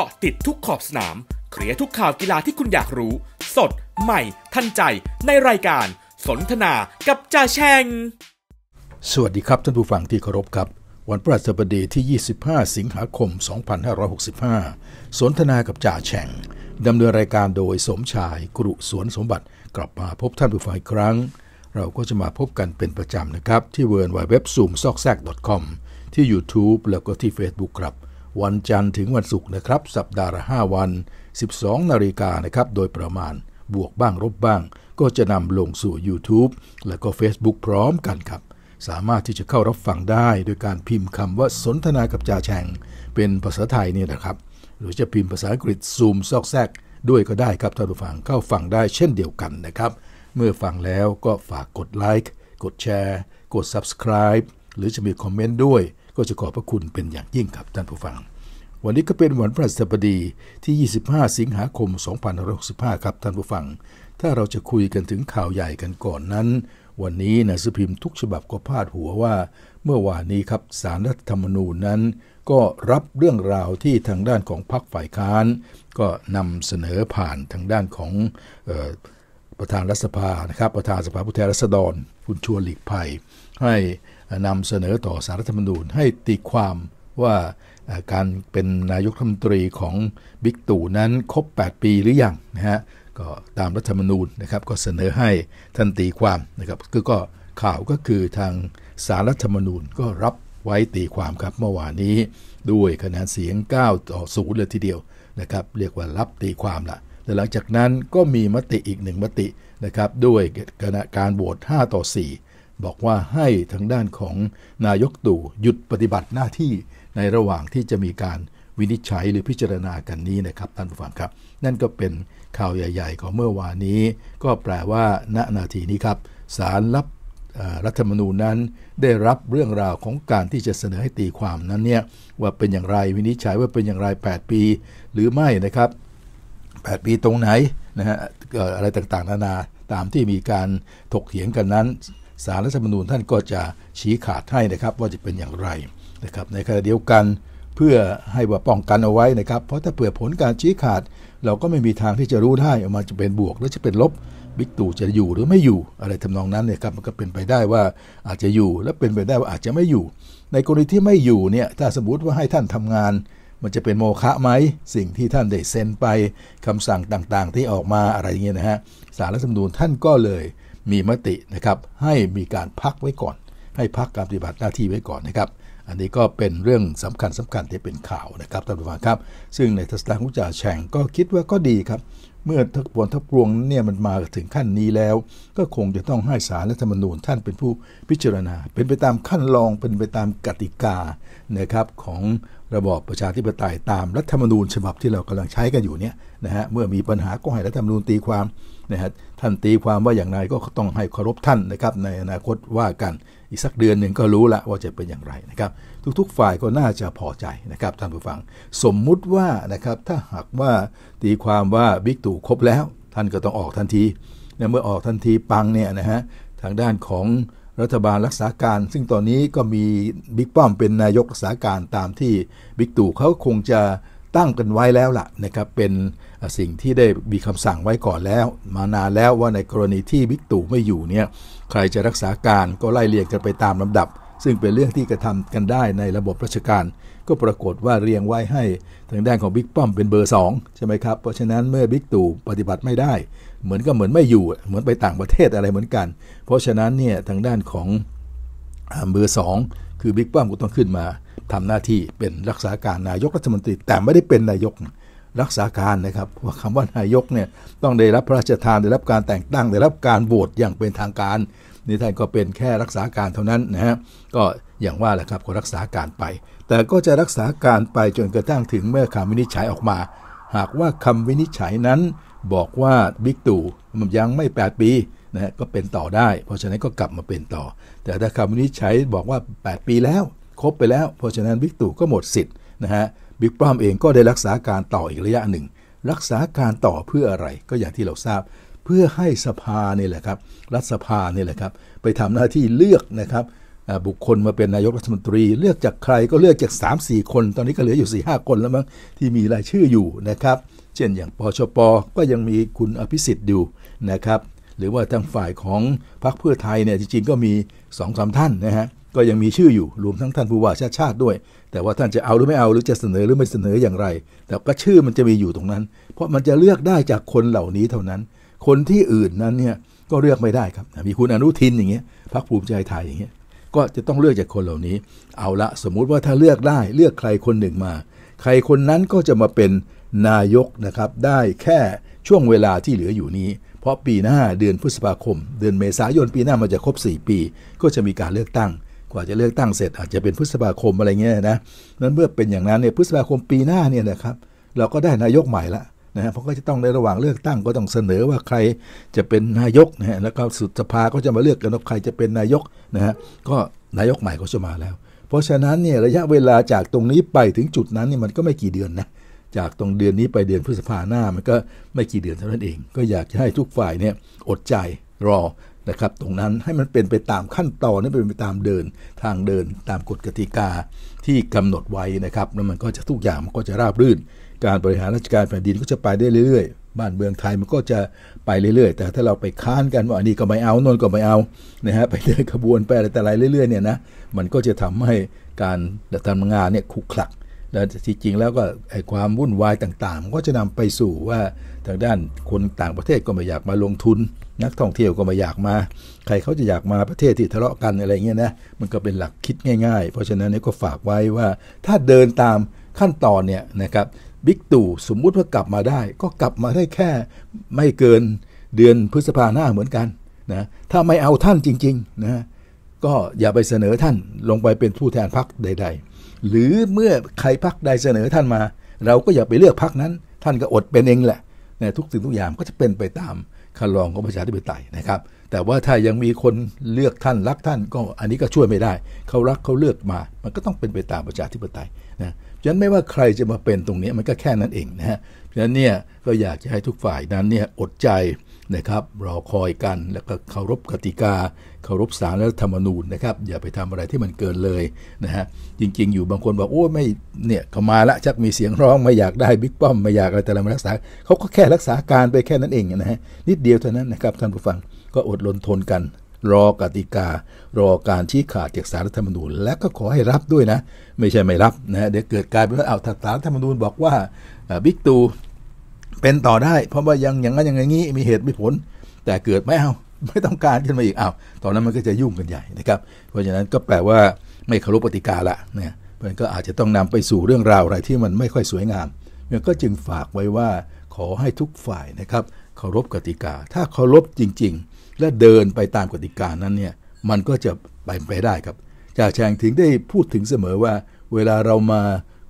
กาะติดทุกขอบสนาม เคลียร์ทุกข่าวกีฬาที่คุณอยากรู้ สด ใหม่ ทันใจ ในรายการ สนทนากับจ่าแชง สวัสดีครับท่านผู้ฟังที่เคารพครับ วันพฤหัสบดีที่ 25 สิงหาคม 2565 สนทนากับจ่าแชงดำเนินรายการโดยสมชาย กรุสวนสมบัติ กลับมาพบท่านผู้ฟังอีกครั้ง เราก็จะมาพบกันเป็นประจำนะครับที่เวิร์นไวเว็บซูมซอกแซก .com ที่ YouTube แล้วก็ที่ Facebook ครับวันจันทร์ถึงวันศุกร์นะครับสัปดาห์ละ5วัน 12นาฬิกานะครับโดยประมาณบวกบ้างลบบ้าง ก็จะนำลงสู่ YouTube และก็ Facebook พร้อมกันครับ สามารถที่จะเข้ารับฟังได้โดยการพิมพ์คำว่าสนทนากับจ่าแฉ่งเป็นภาษาไทยเนี่ยนะครับ หรือจะพิมพ์ภาษาอังกฤษซูมซอกแซก ด้วยก็ได้ครับท่านผู้ฟังเข้าฟังได้เช่นเดียวกันนะครับ เมื่อฟังแล้วก็ฝากกดไลค์กดแชร์กด subscribe หรือจะมีคอมเมนต์ด้วยก็จะขอบพระคุณเป็นอย่างยิ่งครับท่านผู้ฟัง วันนี้ก็เป็นวันพระสปดี ที่ 25 สิงหาคม 2565 ครับท่านผู้ฟัง ถ้าเราจะคุยกันถึงข่าวใหญ่กันก่อนนั้น วันนี้นะสพิมพ์ทุกฉบับก็พาดหัวว่า เมื่อวานนี้ครับสารรัฐธรรมนูญนั้น ก็รับเรื่องราวที่ทางด้านของพรรคฝ่ายค้าน ก็นำเสนอผ่านทางด้านของประธานรัฐสภา นะครับ ประธานสภาผู้แทนราษฎร คุณชวนหลีกภัยให้นำเสนอต่อสารรัฐธรรมนูญให้ตีความว่าการเป็นนายกรัฐมนตรีของบิ๊กตู่นั้นครบ8 ปีหรือยังนะฮะก็ตามรัฐธรรมนูญนะครับก็เสนอให้ท่านตีความนะครับก็ก็ข่าวก็คือทางสารรัฐธรรมนูญก็รับไว้ตีความครับเมื่อวานนี้ด้วยคะแนนเสียง 9 ต่อ0เลยทีเดียวนะครับเรียกว่ารับตีความละแต่หลังจากนั้นก็มีมติอีกหนึ่งมตินะครับด้วยคณะการโหวต5ต่อ 4บอกว่าให้ทางด้านของนายกตู่หยุดปฏิบัติหน้าที่ในระหว่างที่จะมีการวินิจฉัยหรือพิจารณากันนี้นะครับท่านผู้ฟังครับนั่นก็เป็นข่าวใหญ่ ๆ ของเมื่อวานนี้ ก็แปลว่า ณนาทีนี้ครับสารรับรัฐธรรมนูญนั้น ได้รับเรื่องราวของการที่จะเสนอให้ตีความนั้นเนี่ยว่าเป็นอย่างไรวินิจฉัยว่าเป็นอย่างไร8ปีหรือไม่นะครับ 8 ปีตรงไหนนะฮะอะไรต่างๆ นานาตามที่มีการถกเถียงกันนั้นสารรัฐธรรมนูญท่านก็จะชี้ขาดให้นะครับว่าจะเป็นอย่างไรนะครับในขณะเดียวกันเพื่อให้ว่าป้องกันเอาไว้นะครับ เพราะถ้าเผื่อผลการชี้ขาดเราก็ไม่มีทางที่จะรู้ได้ออกมาจะเป็นบวกหรือจะเป็นลบบิ๊กตู่จะอยู่หรือไม่อยู่อะไรทำนองนั้นเนี่ยครับมันก็เป็นไปได้ว่าอาจจะอยู่และเป็นไปได้ว่าอาจจะไม่อยู่ ในกรณีที่ไม่อยู่เนี่ยถ้าสมมติว่าให้ท่านทำงาน มันจะเป็นโมฆะไหมสิ่งที่ท่านได้เซ็นไป คำสั่งต่างๆ ที่ออกมาอะไรเงี้ยนะฮะสารรัฐธรรมนูญท่านก็เลยมีมตินะครับให้มีการพักไว้ก่อน ให้พักการปฏิบัติหน้าที่ไว้ก่อนนะครับ อันนี้ก็เป็นเรื่องสำคัญสำคัญที่เป็นข่าวนะครับท่านผู้ฟังครับ ซึ่งในทศนของจ่าแฉ่งก็คิดว่าก็ดีครับ เมื่อทักปวนทักปวงเนี่ยมันมาถึงขั้นนี้แล้ว ก็คงจะต้องให้สารรัฐธรรมนูญท่านเป็นผู้พิจารณา เป็นไปตามขั้นรอง เป็นไปตามกติกานะครับของระบอบประชาธิปไตย ตามรัฐธรรมนูญฉบับที่เรากำลังใช้กันอยู่เนี่ยนะฮะเมื่อมีปัญหาก็ให้รัฐธรรมนูญตีความนะฮะท่านตีความว่าอย่างไรก็ต้องให้เคารพท่านนะครับ ในอนาคตว่ากันอีกสักเดือนหนึ่งก็รู้ละว่าจะเป็นอย่างไรนะครับทุกๆ ฝ่ายก็น่าจะพอใจนะครับท่านผู้ฟัง สมมุติว่านะครับถ้าหากว่าตีความว่าบิ๊กตู่ครบแล้ว ท่านก็ต้องออกทันทีเมื่อออกทันทีปังเนี่ยนะฮะทางด้านของรัฐบาลรักษาการ ซึ่งตอนนี้ก็มีบิ๊กป้อมเป็นนายกรักษาการตามที่บิ๊กตู่เขาคงจะตั้งกันไว้แล้วล่ะนะครับเป็นสิ่งที่ได้มีคำสั่งไว้ก่อนแล้ว มานานแล้วว่าในกรณีที่บิ๊กตู่ไม่อยู่เนี่ยใครจะรักษาการก็ไล่เรียงกันไปตามลำดับ ซึ่งเป็นเรื่องที่กระทำกันได้ในระบบราชการ ก็ปรากฏว่าเรียงไว้ให้ทางด้านของบิ๊กป้อมเป็นเบอร์ 2 ใช่ไหมครับ เพราะฉะนั้นเมื่อบิ๊กตู่ปฏิบัติไม่ได้ เหมือนก็เหมือนไม่อยู่เหมือนไปต่างประเทศอะไรเหมือนกัน เพราะฉะนั้นเนี่ยทางด้านของเบอร์สองคือบิ๊กป้อมก็ต้องขึ้นมา ทำหน้าที่เป็นรักษาการนายกรัฐมนตรีแต่ไม่ได้เป็นนายกรักษาการนะครับว่าคำว่านายกเนี่ยต้องได้รับพระราชทานได้รับการแต่งตั้งได้รับการโหวตอย่างเป็นทางการ นี่ท่านก็เป็นแค่รักษาการเท่านั้นนะฮะก็อย่างว่าแหละครับก็รักษาการไป แต่ก็จะรักษาการไปจนกระทั่งถึงเมื่อคำวินิจฉัยออกมา หากว่าคำวินิจฉัยนั้นบอกว่าบิ๊กตู่มันยังไม่ 8 ปีนะก็เป็นต่อได้ เพราะฉะนั้นก็กลับมาเป็นต่อ แต่ถ้าคำวินิจฉัยบอกว่า 8 ปีแล้ว ครบไปแล้วเพราะฉะนั้นบิ๊กตู่ก็หมดสิทธิ์นะฮะบิ๊กป้อมเองก็ได้รักษาการต่ออีกระยะหนึ่ง รักษาการต่อเพื่ออะไรก็อย่างที่เราทราบเพื่อให้สภาเนี่ยแหละครับรัฐสภาเนี่ยแหละครับไปทำหน้าที่เลือกนะครับบุคคลมาเป็นนายกรัฐมนตรีเลือกจากใครก็เลือกจาก 3 4 คน ตอนนี้ก็เหลืออยู่ 4 5 คนแล้วมั้งที่มีรายชื่ออยู่นะครับ เช่นอย่างปชป ก็ยังมีคุณอภิสิทธิ์อยู่นะครับ หรือว่าทางฝ่ายของพรรคเพื่อไทยเนี่ยจริง ๆ ก็มี2อสท่านนะฮะก็ยังมีชื่ออยู่รวมทั้งท่านผู้ว่าชาติชาติด้วยแต่ว่าท่านจะเอาหรือไม่เอาหรือจะเสนอหรือไม่เสนออย่างไร แต่ก็ชื่อมันจะมีอยู่ตรงนั้น เพราะมันจะเลือกได้จากคนเหล่านี้เท่านั้น คนที่อื่นนั้นเนี่ยก็เลือกไม่ได้ครับ มีคุณอนุทินอย่างเงี้ยพรรคภูมิใจไทยอย่างเงี้ยก็จะต้องเลือกจากคนเหล่านี้ เอาละสมมุติว่าถ้าเลือกได้เลือกใครคนหนึ่งมา ใครคนนั้นก็จะมาเป็นนายกนะครับได้แค่ช่วงเวลาที่เหลืออยู่นี้ เพราะปีหน้าเดือนพฤษภาคม เดือนเมษายนปีหน้ามันจะครบ4 ปี ก็จะมีการเลือกตั้งกว่าจะเลือกตั้งเสร็จอาจจะเป็นพฤษภาคมอะไรเงี้ยนะนั้นเมื่อเป็นอย่างนั้นเนี่ยพฤษภาคมปีหน้าเนี่ยนะครับ เราก็ได้นายกใหม่ละนะฮะเพราะก็จะต้องในระหว่างเลือกตั้งก็ต้องเสนอว่าใครจะเป็นนายกนะฮะแล้วก็สุดสภาก็จะมาเลือกกันว่าใครจะเป็นนายกนะฮะก็นายกใหม่ก็จะมาแล้ว เพราะฉะนั้นเนี่ยระยะเวลาจากตรงนี้ไปถึงจุดนั้นเนี่ยมันก็ไม่กี่เดือนนะจากตรงเดือนนี้ไปเดือนพฤษภาหน้ามันก็ไม่กี่เดือนเท่านั้นเอง ก็อยากให้ทุกฝ่ายเนี่ยอดใจรอนะครับตรงนั้นให้มันเป็นไปตามขั้นตอนนี้เป็นไปตามเดินทางเดินตามกฎกติกาที่กำหนดไว้นะครับแล้วมันก็จะทุกอย่างมันก็จะราบรื่นการบริหารราชการแผ่นดินก็จะไปได้เรื่อย ๆ บ้านเมืองไทยมันก็จะไปเรื่อยๆ แต่ถ้าเราไปค้านกันว่าอันนี้ก็ไม่เอานนก็ไม่เอานะฮะไปเดินขบวนไปอะไรแต่ไรเรื่อยๆเนี่ยนะมันก็จะทำให้การดำงานเนี่ยขุกคลักแล้วจริงๆแล้วก็ไอ้ความวุ่นวายต่างๆ ก็จะนำไปสู่ว่าทางด้านคนต่างประเทศก็ไม่อยากมาลงทุนนักท่องเที่ยวก็มาอยากมา ใครเขาจะอยากมาประเทศที่ทะเลาะกันอะไรเงี้ยนะมันก็เป็นหลักคิดง่ายๆ เพราะฉะนั้นนี่ก็ฝากไว้ว่าถ้าเดินตามขั้นตอนเนี่ยนะครับบิ๊กตู่สมมุติว่ากลับมาได้ ก็กลับมาได้แค่ไม่เกินเดือนพฤษภาหน้าเหมือนกันนะถ้าไม่เอาท่านจริงๆนะก็อย่าไปเสนอท่านลงไปเป็นผู้แทนพักใด ๆ หรือเมื่อใครพักใดเสนอท่านมา เราก็อย่าไปเลือกพักนั้น ท่านก็อดเป็นเองแหละนะทุกสิ่งทุกอย่างก็จะเป็นไปตามคันลองของประชาธิปไตยนะครับ แต่ว่าถ้ายังมีคนเลือกท่านรักท่านก็อันนี้ก็ช่วยไม่ได้เขารักเขาเลือกมา มันก็ต้องเป็นไปตามประชาธิปไตยนะฉะนั้นไม่ว่าใครจะมาเป็นตรงนี้มันก็แค่นั้นเองนะฮะฉะนั้นเนี่ยก็อยากจะให้ทุกฝ่ายนั้นเนี่ยอดใจนะครับรอคอยกัน แล้วก็เคารพกติกา เคารพสารและธรรมนูญนะครับอย่าไปทำอะไรที่มันเกินเลยนะฮะจริงๆ อยู่บางคนบอกโอ้ไม่เนี่ยเขามาละชักมีเสียงร้องไม่อยากได้บิ๊กป้อมไม่อยากอะไรแต่เรามารักษาเขาก็แค่รักษาการไปแค่นั้นเองนะฮะนิดเดียวเท่านั้นนะครับท่านผู้ฟังก็อดรนทนกัน รอกติกา รอการชี้ขาดจากสารธรรมนูญและก็ขอให้รับด้วยนะ ไม่ใช่ไม่รับนะเดี๋ยวเกิดกลายเป็นว่าเอาสารธรรมนูญบอกว่าบิ๊กตูเป็นต่อได้ เพราะว่ายังอย่างนั้นอย่างนี้มีเหตุมีผล แต่เกิดไม่เอาไม่ต้องการขึ้นมาอีกอ้าวตอนนั้นมันก็จะยุ่งกันใหญ่นะครับ เพราะฉะนั้นก็แปลว่าไม่เคารพปฏิกาละเนี่ยมันก็อาจจะต้องนำไปสู่เรื่องราวอะไรที่มันไม่ค่อยสวยงามมันก็จึงฝากไว้ว่า ขอให้ทุกฝ่ายนะครับเคารพกติกา ถ้าเคารพจริง ๆ และเดินไปตามกติกานั้นเนี่ยมันก็จะไปไปได้ครับจ่าแชงถึงได้พูดถึงเสมอว่า เวลาเรามา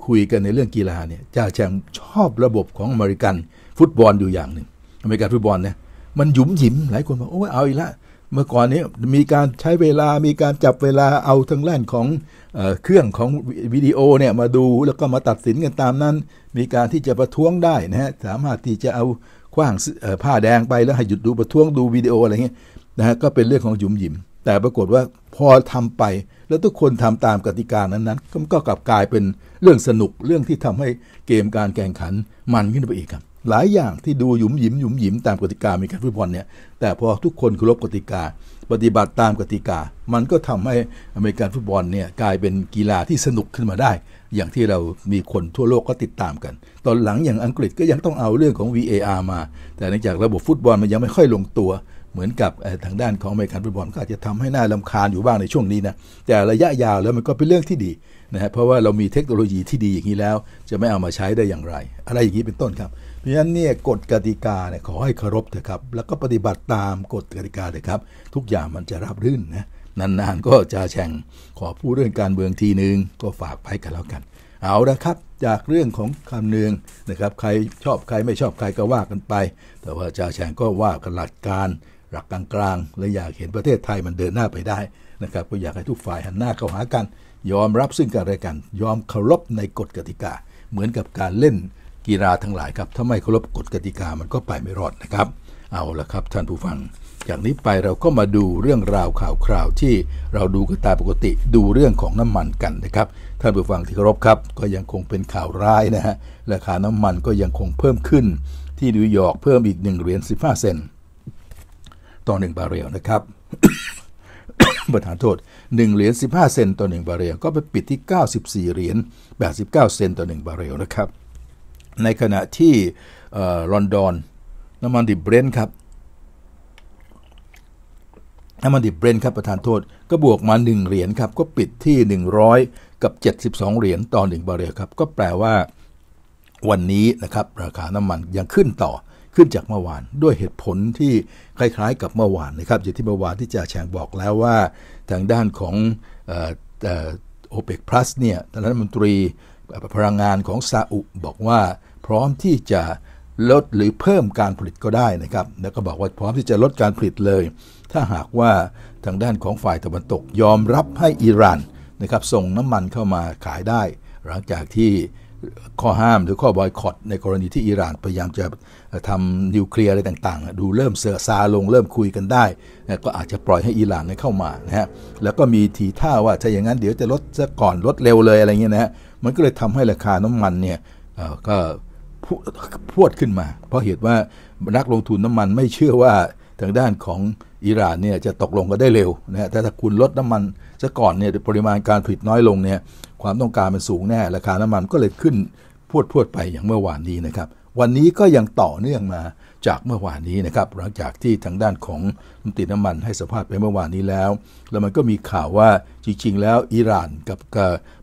คุยกันในเรื่องกีฬาเนี่ยจ่าแชมป์ชอบระบบของอเมริกันฟุตบอลอยู่อย่างหนึ่งอเมริกันฟุตบอลเนี่ยมันหยุมหยิม หลายคนบอกโอ้ยเอาอีกละ เมื่อก่อนนี้มีการใช้เวลา มีการจับเวลา เอาทั้งแล่นของเอเครื่องของวิดีโอเนี่ยมาดู แล้วก็มาตัดสินกันตามนั้น มีการที่จะประท้วงได้นะฮะ สามารถที่จะเอาคว้างผ้าแดงไปแล้วให้หยุดดูประท้วงดูวิดีโออะไรเงี้ยนะฮะก็เป็นเรื่องของหยุมหยิม แต่ปรากฏว่าพอทำไป แล้วทุกคนทำตามกติกานั้นๆก็กลับกลายเป็นเรื่องสนุกเรื่องที่ทำให้เกมการแข่งขันมันขึ้นไปอีกครับหลายอย่างที่ดูหยุมหยิมหยุมหยิมตามกติกามีการฟุตบอลเนี่ยแต่พอทุกคนเคารพกติกา ปฏิบัติตามกติกา มันก็ทำให้อเมริกันฟุตบอลเนี่ยกลายเป็นกีฬาที่สนุกขึ้นมาได้ อย่างที่เรามีคนทั่วโลกก็ติดตามกัน ตอนหลังอย่างอังกฤษก็ยังต้องเอาเรื่องของ VAR มา แต่เนื่องจากระบบฟุตบอลมันยังไม่ค่อยลงตัว เหมือนกับทางด้านของอเมริกันฟุตบอล ก็อาจจะทำให้หน่าลาคาญอยู่บ้างในช่วงนี้นะแต่ระยะยาวแล้วมันก็เป็นเรื่องที่ดีนะฮะเพราะว่าเรามีเทคโนโลยีที่ดีอย่างนี้แล้ว จะไม่เอามาใช้ได้อย่างไร อะไรอย่างนี้เป็นต้นครับ เพราะฉะนั้นเนี่ยกฎกติกาเนี่ยขอให้เคารพเถอะครับแล้วก็ปฏิบัติตามกฎกติกาเถอะครับทุกอย่างมันจะราบรื่นนะนาน ๆ ก็จะแช่งขอพูดเรื่องการเมืองทีนึง ก็ฝากไปกันแล้วกัน เอาละครับ จากเรื่องของคำเนืองนะครับใครชอบใครไม่ชอบใครก็ว่ากันไป แต่ว่าจะาแฉงก็ว่ากันหลักการ หลักกลางๆ และอยากเห็นประเทศไทยมันเดินหน้าไปได้นะครับก็อยากให้ทุกฝ่ายหันหน้าเข้าหากันยอมรับซึ่งกันและกันยอมเคารพในกฎกติกา เหมือนกับการเล่น กีฬาทั้งหลายครับถ้าไม่เคารพกฎกติกามันก็ไปไม่รอดนะครับ เอาละครับท่านผู้ฟังจากนี้ไปเราก็มาดูเรื่องราวข่าวคราวที่เราดูกันตามปกติดูเรื่องของน้ำมันกันนะครับท่านผู้ฟังที่เคารพครับ ก็ยังคงเป็นข่าวร้ายนะฮะราคาน้ำมันก็ยังคงเพิ่มขึ้นที่นิวยอร์กเพิ่มอีก1เหรียญ15เซนต์ต่อ1บาร์เรลนะครับประธานโทษ1เหรียญ15เซนต์ต่อ1บาเรลก็ไปปิดที่94เหรียญ89 เซนต์ต่อ1บาเรลนะครับในขณะที่ลอนดอนน้ำมันดิบเบรนท์ครับน้ำมันดิบเบรนท์ครับประธานโทษ ก็บวกมา 1เหรียญครับก็ปิดที่100กับ72เหรียญต่อ1บาเรลครับก็แปลว่าวันนี้นะครับราคาน้ำมันยังขึ้นต่อขึ้นจากเมื่อวานด้วยเหตุผลที่คล้ายๆ กับเมื่อวานนะครับอย่างที่เมื่อวานที่จะาแฉงบอกแล้วว่า ทางด้านของโอเปกพลัสเนี่ยรัฐมนตรีพลังงานของซาอุบอกว่าพร้อมที่จะลดหรือเพิ่มการผลิตก็ได้นะครับแล้วก็บอกว่าพร้อมที่จะลดการผลิตเลย ถ้าหากว่าทางด้านของฝ่ายตะวันตกยอมรับให้อิหร่านนะครับส่งน้ำมันเข้ามาขายได้ หลังจากที่ข้อห้ามหรือข้อบอยคอต ในกรณีที่อิหร่านพยายามจะทำนิวเคลียร์อะไรต่างๆ ดูเริ่มเสือซาลงเริ่มคุยกันได้ ก็อาจจะปล่อยให้อิหร่านเข้ามานะฮะแล้วก็มีทีท่าว่าถ้าอย่างนั้นเดี๋ยวจะลดซะก่อนลดเร็วเลยอะไรเงี้ยนะฮะมันก็เลยทำให้ราคาน้ำมันเนี่ยก็พวดขึ้นมา เพราะเหตุว่านักลงทุนน้ำมันไม่เชื่อว่าทางด้านของอิหร่านเนี่ยจะตกลงก็ได้เร็วนะฮะแต่ถ้าคุณลดน้ำมันซะก่อนเนี่ยปริมาณการผลิตน้อยลงเนี่ยความต้องการมันสูงแน่ราคาน้ำมันก็เลยขึ้นพวดพวดไปอย่างเมื่อวานนี้นะครับวันนี้ก็ยังต่อเนื่องมาจากเมื่อวานนี้นะครับหลังจากที่ทางด้านของน้ำติน้ำมันให้สภาพไปเมื่อวานนี้แล้ว แล้วมันก็มีข่าวว่าจริงๆ แล้วอิหร่าน กับ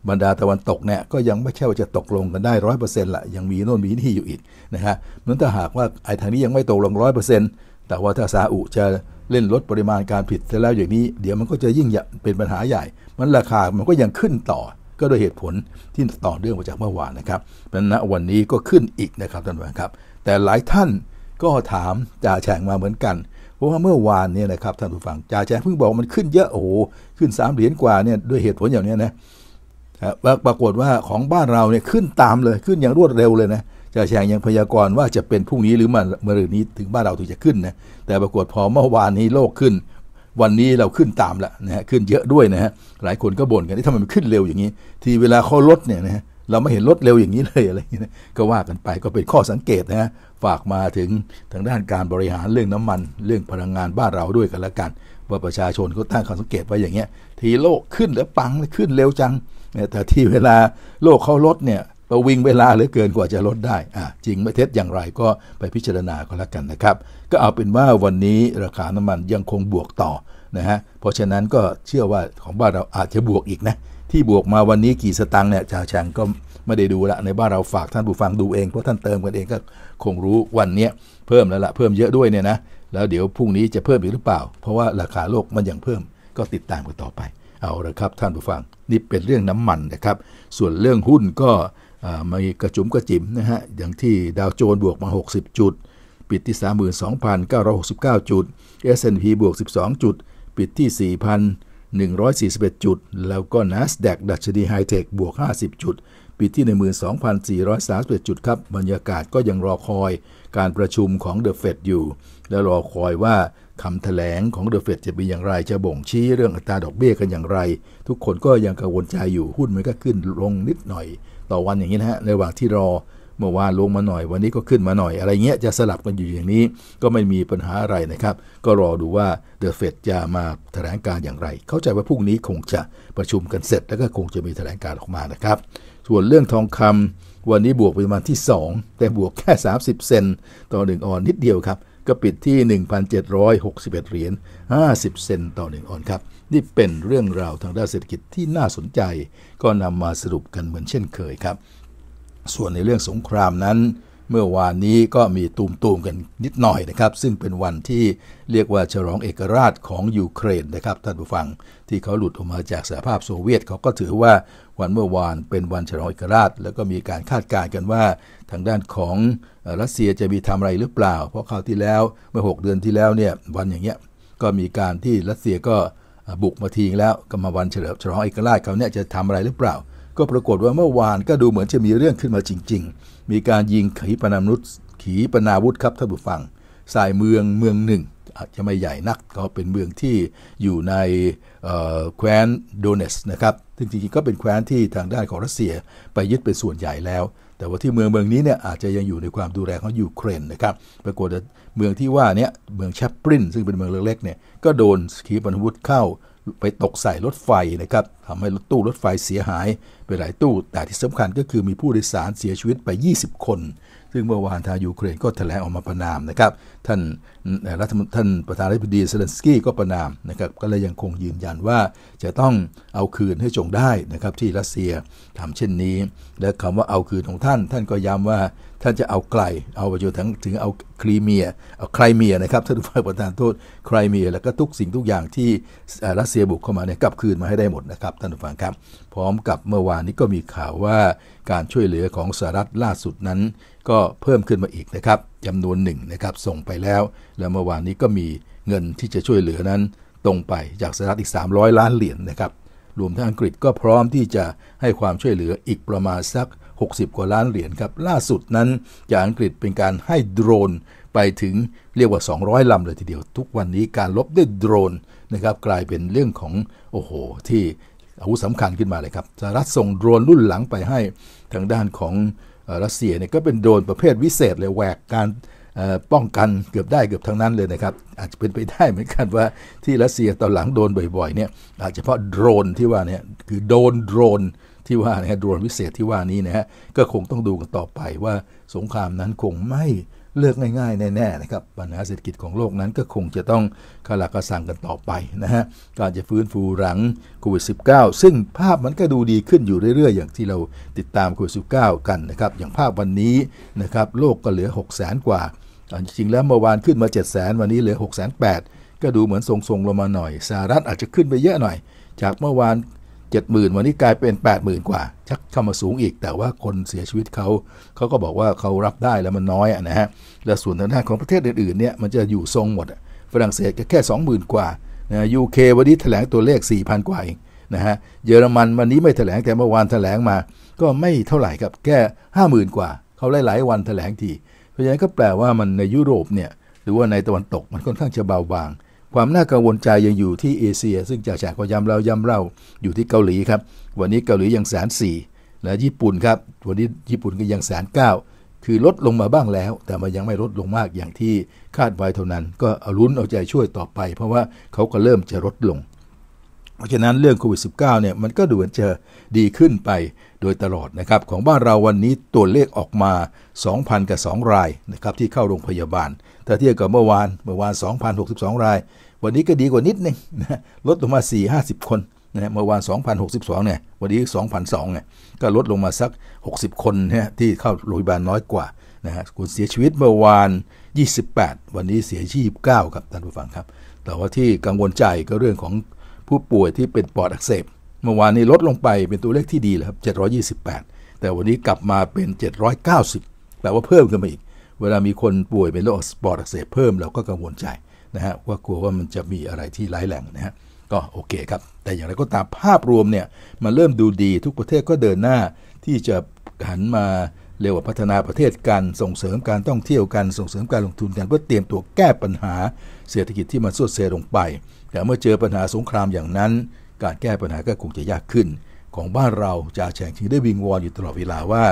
บรรดาตะวันตกเนี่ยก็ยังไม่ใช่ว่าจะตกลงกันได้ร้อยเปอร์เซ็นต์ละยังมีโน่นมีนี่อยู่อีกนะฮะนั้นถ้าหากว่าไอ้ทางนี้ยังไม่ตกลงร้อยเปอร์เซ็นต์แต่ว่าถ้าซาอุจะเล่นลดปริมาณการผิดแล้วอย่างนี้เดี๋ยวมันก็จะยิ่งเป็นปัญหาใหญ่มันราคามันก็ยังขึ้นต่อก็โดยเหตุผลที่ต่อเรื่องมาจากเมื่อวานนะครับเพราะนั้นวันนี้ก็ขึ้นอีกนะครับท่านผู้ชมครับ แต่หลายท่านก็ถามจ่าแฉงมาเหมือนกัน เพราะว่าเมื่อวานเนี่ยนะครับท่านผู้ฟังจ่าแฉงเพิ่งบอกมันขึ้นเยอะโอ้โหขึ้นสามเหรียญกว่าเนี่ยด้วยเหตุผลอย่างนี้นะปรากฏว่าของบ้านเราเนี่ยขึ้นตามเลยขึ้นอย่างรวดเร็วเลยนะจ่าแฉงยังพยากรณ์ว่าจะเป็นพรุ่งนี้หรือมันเมื่อรืนนี้ถึงบ้านเราถึงจะขึ้นนะแต่ปรากฏพอเมื่อวานนี้โลกขึ้นวันนี้เราขึ้นตามละนะฮะขึ้นเยอะด้วยนะฮะหลายคนก็บ่นกันที่ทำไมมันขึ้นเร็วอย่างนี้ ที่เวลาเขาลดเนี่ยนะฮะเราไม่เห็นลดเร็วอย่างนี้เลยอะไรอย่างนี้ก็ว่ากันไปก็เป็นข้อสังเกตนะฮะฝากมาถึงทางด้านการบริหารเรื่องน้ำมันเรื่องพลังงานบ้านเราด้วยกันละกัน ว่าประชาชนเขาตั้งข้อสังเกตไว้อย่างเงี้ยทีโลกขึ้นแล้วปังขึ้นเร็วจังแต่ที่เวลาโลกเขาลดเนี่ยระวิ่งเวลาเหลือเกินกว่าจะลดได้อ่ะจริงไม่เท็จอย่างไรก็ไปพิจารณาก็แล้วกันนะครับ ก็เอาเป็นว่าวันนี้ราคาน้ำมันยังคงบวกต่อนะฮะ เพราะฉะนั้นก็เชื่อว่าของบ้านเราอาจจะบวกอีกนะ ที่บวกมาวันนี้กี่สตังค์เนี่ยชาวแชงก็ไม่ได้ดูละ ในบ้านเราฝากท่านผู้ฟังดูเอง เพราะท่านเติมกันเองก็คงรู้วันนี้เพิ่มแล้วละเพิ่มเยอะด้วยเนี่ยนะ แล้วเดี๋ยวพรุ่งนี้จะเพิ่มอีกหรือเปล่า เพราะว่าราคาโลกมันยังเพิ่ม ก็ติดตามกันต่อไป เอาละครับท่านผู้ฟังนี่เป็นเรื่องน้ำมันนะครับ ส่วนเรื่องหุ้นก็มีกระจุมกระจิ๋มนะฮะ อย่างที่ดาวโจนบวกมา 60 จุด ปิดที่ 32,969 จุด S&P บวก 12 จุด ปิดที่ 4,141 จุด แล้วก็ NASDAQ ดัชนีไฮเทค บวก 50 จุด ปิดที่ 12,431จุด ครับบรรยากาศก็ยังรอคอยการประชุมของเดอะเฟดอยู่ และรอคอยว่าคำถแถลงของเดอะเฟดจะเป็นอย่างไรจะบ่งชี้เรื่องอัตราดอกเบี้ยกันอย่างไร ทุกคนก็ยังกังวลใจอยู่หุ้นมันก็ขึ้นลงนิดหน่อย่อวันอย่างนี้นะฮะในระหว่างที่รอเมื่อวานลงมาหน่อยวันนี้ก็ขึ้นมาหน่อย อะไรเงี้ยจะสลับกันอยู่อย่างนี้ ก็ไม่มีปัญหาอะไรนะครับ ก็รอดูว่าเดอะเฟดจะมาแถลงการอย่างไร เข้าใจว่าพรุ่งนี้คงจะประชุมกันเสร็จ แล้วก็คงจะมีแถลงการออกมานะครับ ส่วนเรื่องทองคำวันนี้บวกไปประมาณที่ 2 แต่บวกแค่ 30 เซนต่อ 1ออนนิดเดียวครับก็ปิดที่ 1,761เหรียญ50 เซนต่อ 1 ออนครับนี่เป็นเรื่องราวทางด้านเศรษฐกิจที่น่าสนใจ ก็นำมาสรุปกันเหมือนเช่นเคยครับ ส่วนในเรื่องสงครามนั้น เมื่อวานนี้ก็มีตูมตูมกันนิดหน่อยนะครับ ซึ่งเป็นวันที่เรียกว่าฉลองเอกราชของยูเครนนะครับท่านผู้ฟังที่เขาหลุดออกมาจากสหภาพโซเวียตเขาก็ถือว่าวันเมื่อวานเป็นวันฉลองเอกราช แล้วก็มีการคาดการณ์กันว่า ทางด้านของรัสเซียจะมีทำอะไรหรือเปล่า เพราะคราวที่แล้วเมื่อ 6 เดือนที่แล้วเนี่ยวันอย่างเงี้ยก็มีการที่รัสเซียก็บุกมาทีงแล้วก็มาวันเฉลิมฉลองเอกราชเขาเนี่ยจะทำอะไรหรือเปล่า ก็ปรากฏว่าเมื่อวานก็ดูเหมือนจะมีเรื่องขึ้นมาจริง ๆ มีการยิงขีปนาวุธขีปนาวุธครับท่านผู้ฟังสายเมืองเมืองหนึ่ง อาจจะไม่ใหญ่นักก็เป็นเมืองที่อยู่ในแคว้นโดเนสนะครับซึ่งจริงๆก็เป็นแคว้นที่ทางด้านของรัสเซีย ไปยึดเป็นส่วนใหญ่แล้ว แต่ว่าที่เมืองเมืองนี้เนี่ยอาจจะยังอยู่ในความดูแลของยูเครนนะครับปรากฏเมืองที่ว่านี้เมืองแชปปรินซึ่งเป็นเมืองเล็กๆเนี่ยก็โดนขีปนาวุธเข้าไปตกใส่รถไฟนะครับทำให้รถตู้รถไฟเสียหายไปหลายตู้ แต่ที่สำคัญก็คือมีผู้โดยสารเสียชีวิตไป 20 คน ซึ่งเมื่อวานทางยูเครนก็แถลงออกมาประนามนะครับ ท่านรัฐมท่านประธานาธิบดีเซเลนสกี้ก็ประนามนะครับก็เลยยังคงยืนยันว่าจะต้องเอาคืนให้จงได้นะครับที่รัสเซียทำเช่นนี้ และคำว่าเอาคืนของท่าน ท่านก็ย้ำว่าท่านจะเอาไกล เอาไปจนถึงถึงเอาครีเมีย เอาไครเมียนะครับท่านผู้ฟังประธานโทษไครเมีย แล้วก็ทุกสิ่งทุกอย่างที่รัสเซียบุกเข้ามาเนี่ยกลับคืนมาให้ได้หมดนะครับ ท่านผู้ฟังครับ พร้อมกับเมื่อวานนี้ก็มีข่าวว่าการช่วยเหลือของสหรัฐล่าสุดนั้นก็เพิ่มขึ้นมาอีกนะครับจำนวนหนึ่งนะครับ ส่งไปแล้ว และเมื่อวานนี้ก็มีเงินที่จะช่วยเหลือนั้น ตรงไปจากสหรัฐอีก 300 ล้านเหรียญนะครับ รวมทั้งอังกฤษก็พร้อมที่จะให้ความช่วยเหลืออีกประมาณสัก60 กว่าล้านเหรียญครับล่าสุดนั้นจากอังกฤษเป็นการให้โดรนไปถึงเรียกว่า 200 ลำเลยทีเดียว ทุกวันนี้การลบด้วยโดรนนะครับกลายเป็นเรื่องของโอ้โหที่อาวุธสำคัญขึ้นมาเลยครับสหรัฐส่งโดรนรุ่นหลังไปให้ทางด้านของรัสเซียเนี่ยก็เป็นโดรนประเภทวิเศษเลยแหวกการป้องกันเกือบได้เกือบทั้งนั้นเลยนะครับอาจจะเป็นไปได้เหมือนกันว่าที่รัสเซียตอนหลังโดนบ่อยๆเนี่ยอาจจะเพราะโดรนที่ว่าเนี่ยคือโดนโดรนที่ว่านะฮะดวงวิเศษที่ว่านี้นะฮะก็คงต้องดูกันต่อไปว่าสงครามนั้นคงไม่เลิกง่ายๆ แน่ๆนะครับ ปัญหาเศรษฐกิจของโลกนั้นก็คงจะต้องขลักกระสังกันต่อไปนะฮะ การจะฟื้นฟูหลังโควิด -19 ซึ่งภาพมันก็ดูดีขึ้นอยู่เรื่อยๆ อย่างที่เราติดตามโควิด -19 กันนะครับ อย่างภาพวันนี้นะครับ โลกก็เหลือ 6 0 0 0 0กว่า จริงๆแล้วเมื่อวานขึ้นมา 7 0 0 0 0วันนี้เหลือ6 8 0 0 0ก็ดูเหมือนทรงๆลงมาหน่อยสหรัฐอาจจะขึ้นไปเยอะหน่อย จากเมื่อวานเจ็ดหมื่นวันนี้กลายเป็นแปดหมื่นกว่า ชักเข้ามาสูงอีก แต่ว่าคนเสียชีวิตเขาเขาก็บอกว่าเขารับได้แล้วมันน้อยนะฮะและส่วนทางด้านของประเทศอื่นๆเนี่ยมันจะอยู่ทรงหมดฝรั่งเศสก็แค่สองหมื่นกว่านะยูเควันนี้แถลงตัวเลขสี่พันกว่าเองนะฮะเยอรมันวันนี้ไม่แถลง แต่เมื่อวานแถลงมาก็ไม่เท่าไหร่ครับแค่ห้าหมื่นกว่า เขาหลายๆวันแถลงทีเพราะฉะนั้นก็แปลว่ามันในยุโรปเนี่ยหรือว่าในตะวันตกมันค่อนข้างจะเบาบางความน่ากังวลใจยังอยู่ที่เอเชียซึ่งจากฉากก็ย้ำเราย้ำเราอยู่ที่เกาหลีครับ วันนี้เกาหลียังแสนสี่และญี่ปุ่นครับ วันนี้ญี่ปุ่นก็ยังแสนเก้าคือลดลงมาบ้างแล้ว แต่มันยังไม่ลดลงมากอย่างที่คาดไว้เท่านั้น ก็เอาลุ้นเอาใจช่วยต่อไป เพราะว่าเขาก็เริ่มจะลดลงเพราะฉะนั้นเรื่องโควิด -19 เนี่ยมันก็ดูเหมือนจะดีขึ้นไปโดยตลอดนะครับ ของบ้านเราวันนี้ตัวเลขออกมา 2,000กับ2รายนะครับที่เข้าโรงพยาบาล ถ้าเทียบกับเมื่อวานเมื่อวาน2,062 ราย วันนี้ก็ดีกว่านิดนึงนะลดลงมา4 50 คนนะเมื่อวาน2,062เนี่ยวันนี้ 2,002เนี่ยก็ลดลงมาสัก 60 คนนะที่เข้าโรงพยาบาลน้อยกว่านะฮะคนเสียชีวิตเมื่อวาน28วันนี้เสียชีพ9ครับท่านผู้ฟังครับ แต่ว่าที่กังวลใจก็เรื่องของผู้ป่วยที่เป็นปอด อักเสบเมื่อวานนี้ลดลงไปเป็นตัวเลขที่ดีแล้วครับ 728 แต่วันนี้กลับมาเป็น 790 แปลว่าเพิ่มขึ้นมาอีก เวลามีคนป่วยเป็นโรคปอดอักเสบเพิ่มเราก็กังวลใจนะฮะว่ากลัวว่ามันจะมีอะไรที่ร้ายแรงนะฮะก็โอเคครับแต่อย่างไรก็ตามภาพรวมเนี่ยมันเริ่มดูดีทุกประเทศก็เดินหน้า ที่จะหันมาเรียกว่าพัฒนาประเทศกันส่งเสริมการท่องเที่ยวกันส่งเสริมการลงทุนกันเพื่อเตรียมตัวแก้ปัญหาเศรษฐกิจที่มันสุดเซลงไปแต่เมื่อเจอปัญหาสงครามอย่างนั้นการแก้ปัญหาก็คงจะยากขึ้น ของบ้านเราจะแฉ่งชิงได้วิงวอนอยู่ตลอดเวลาว่า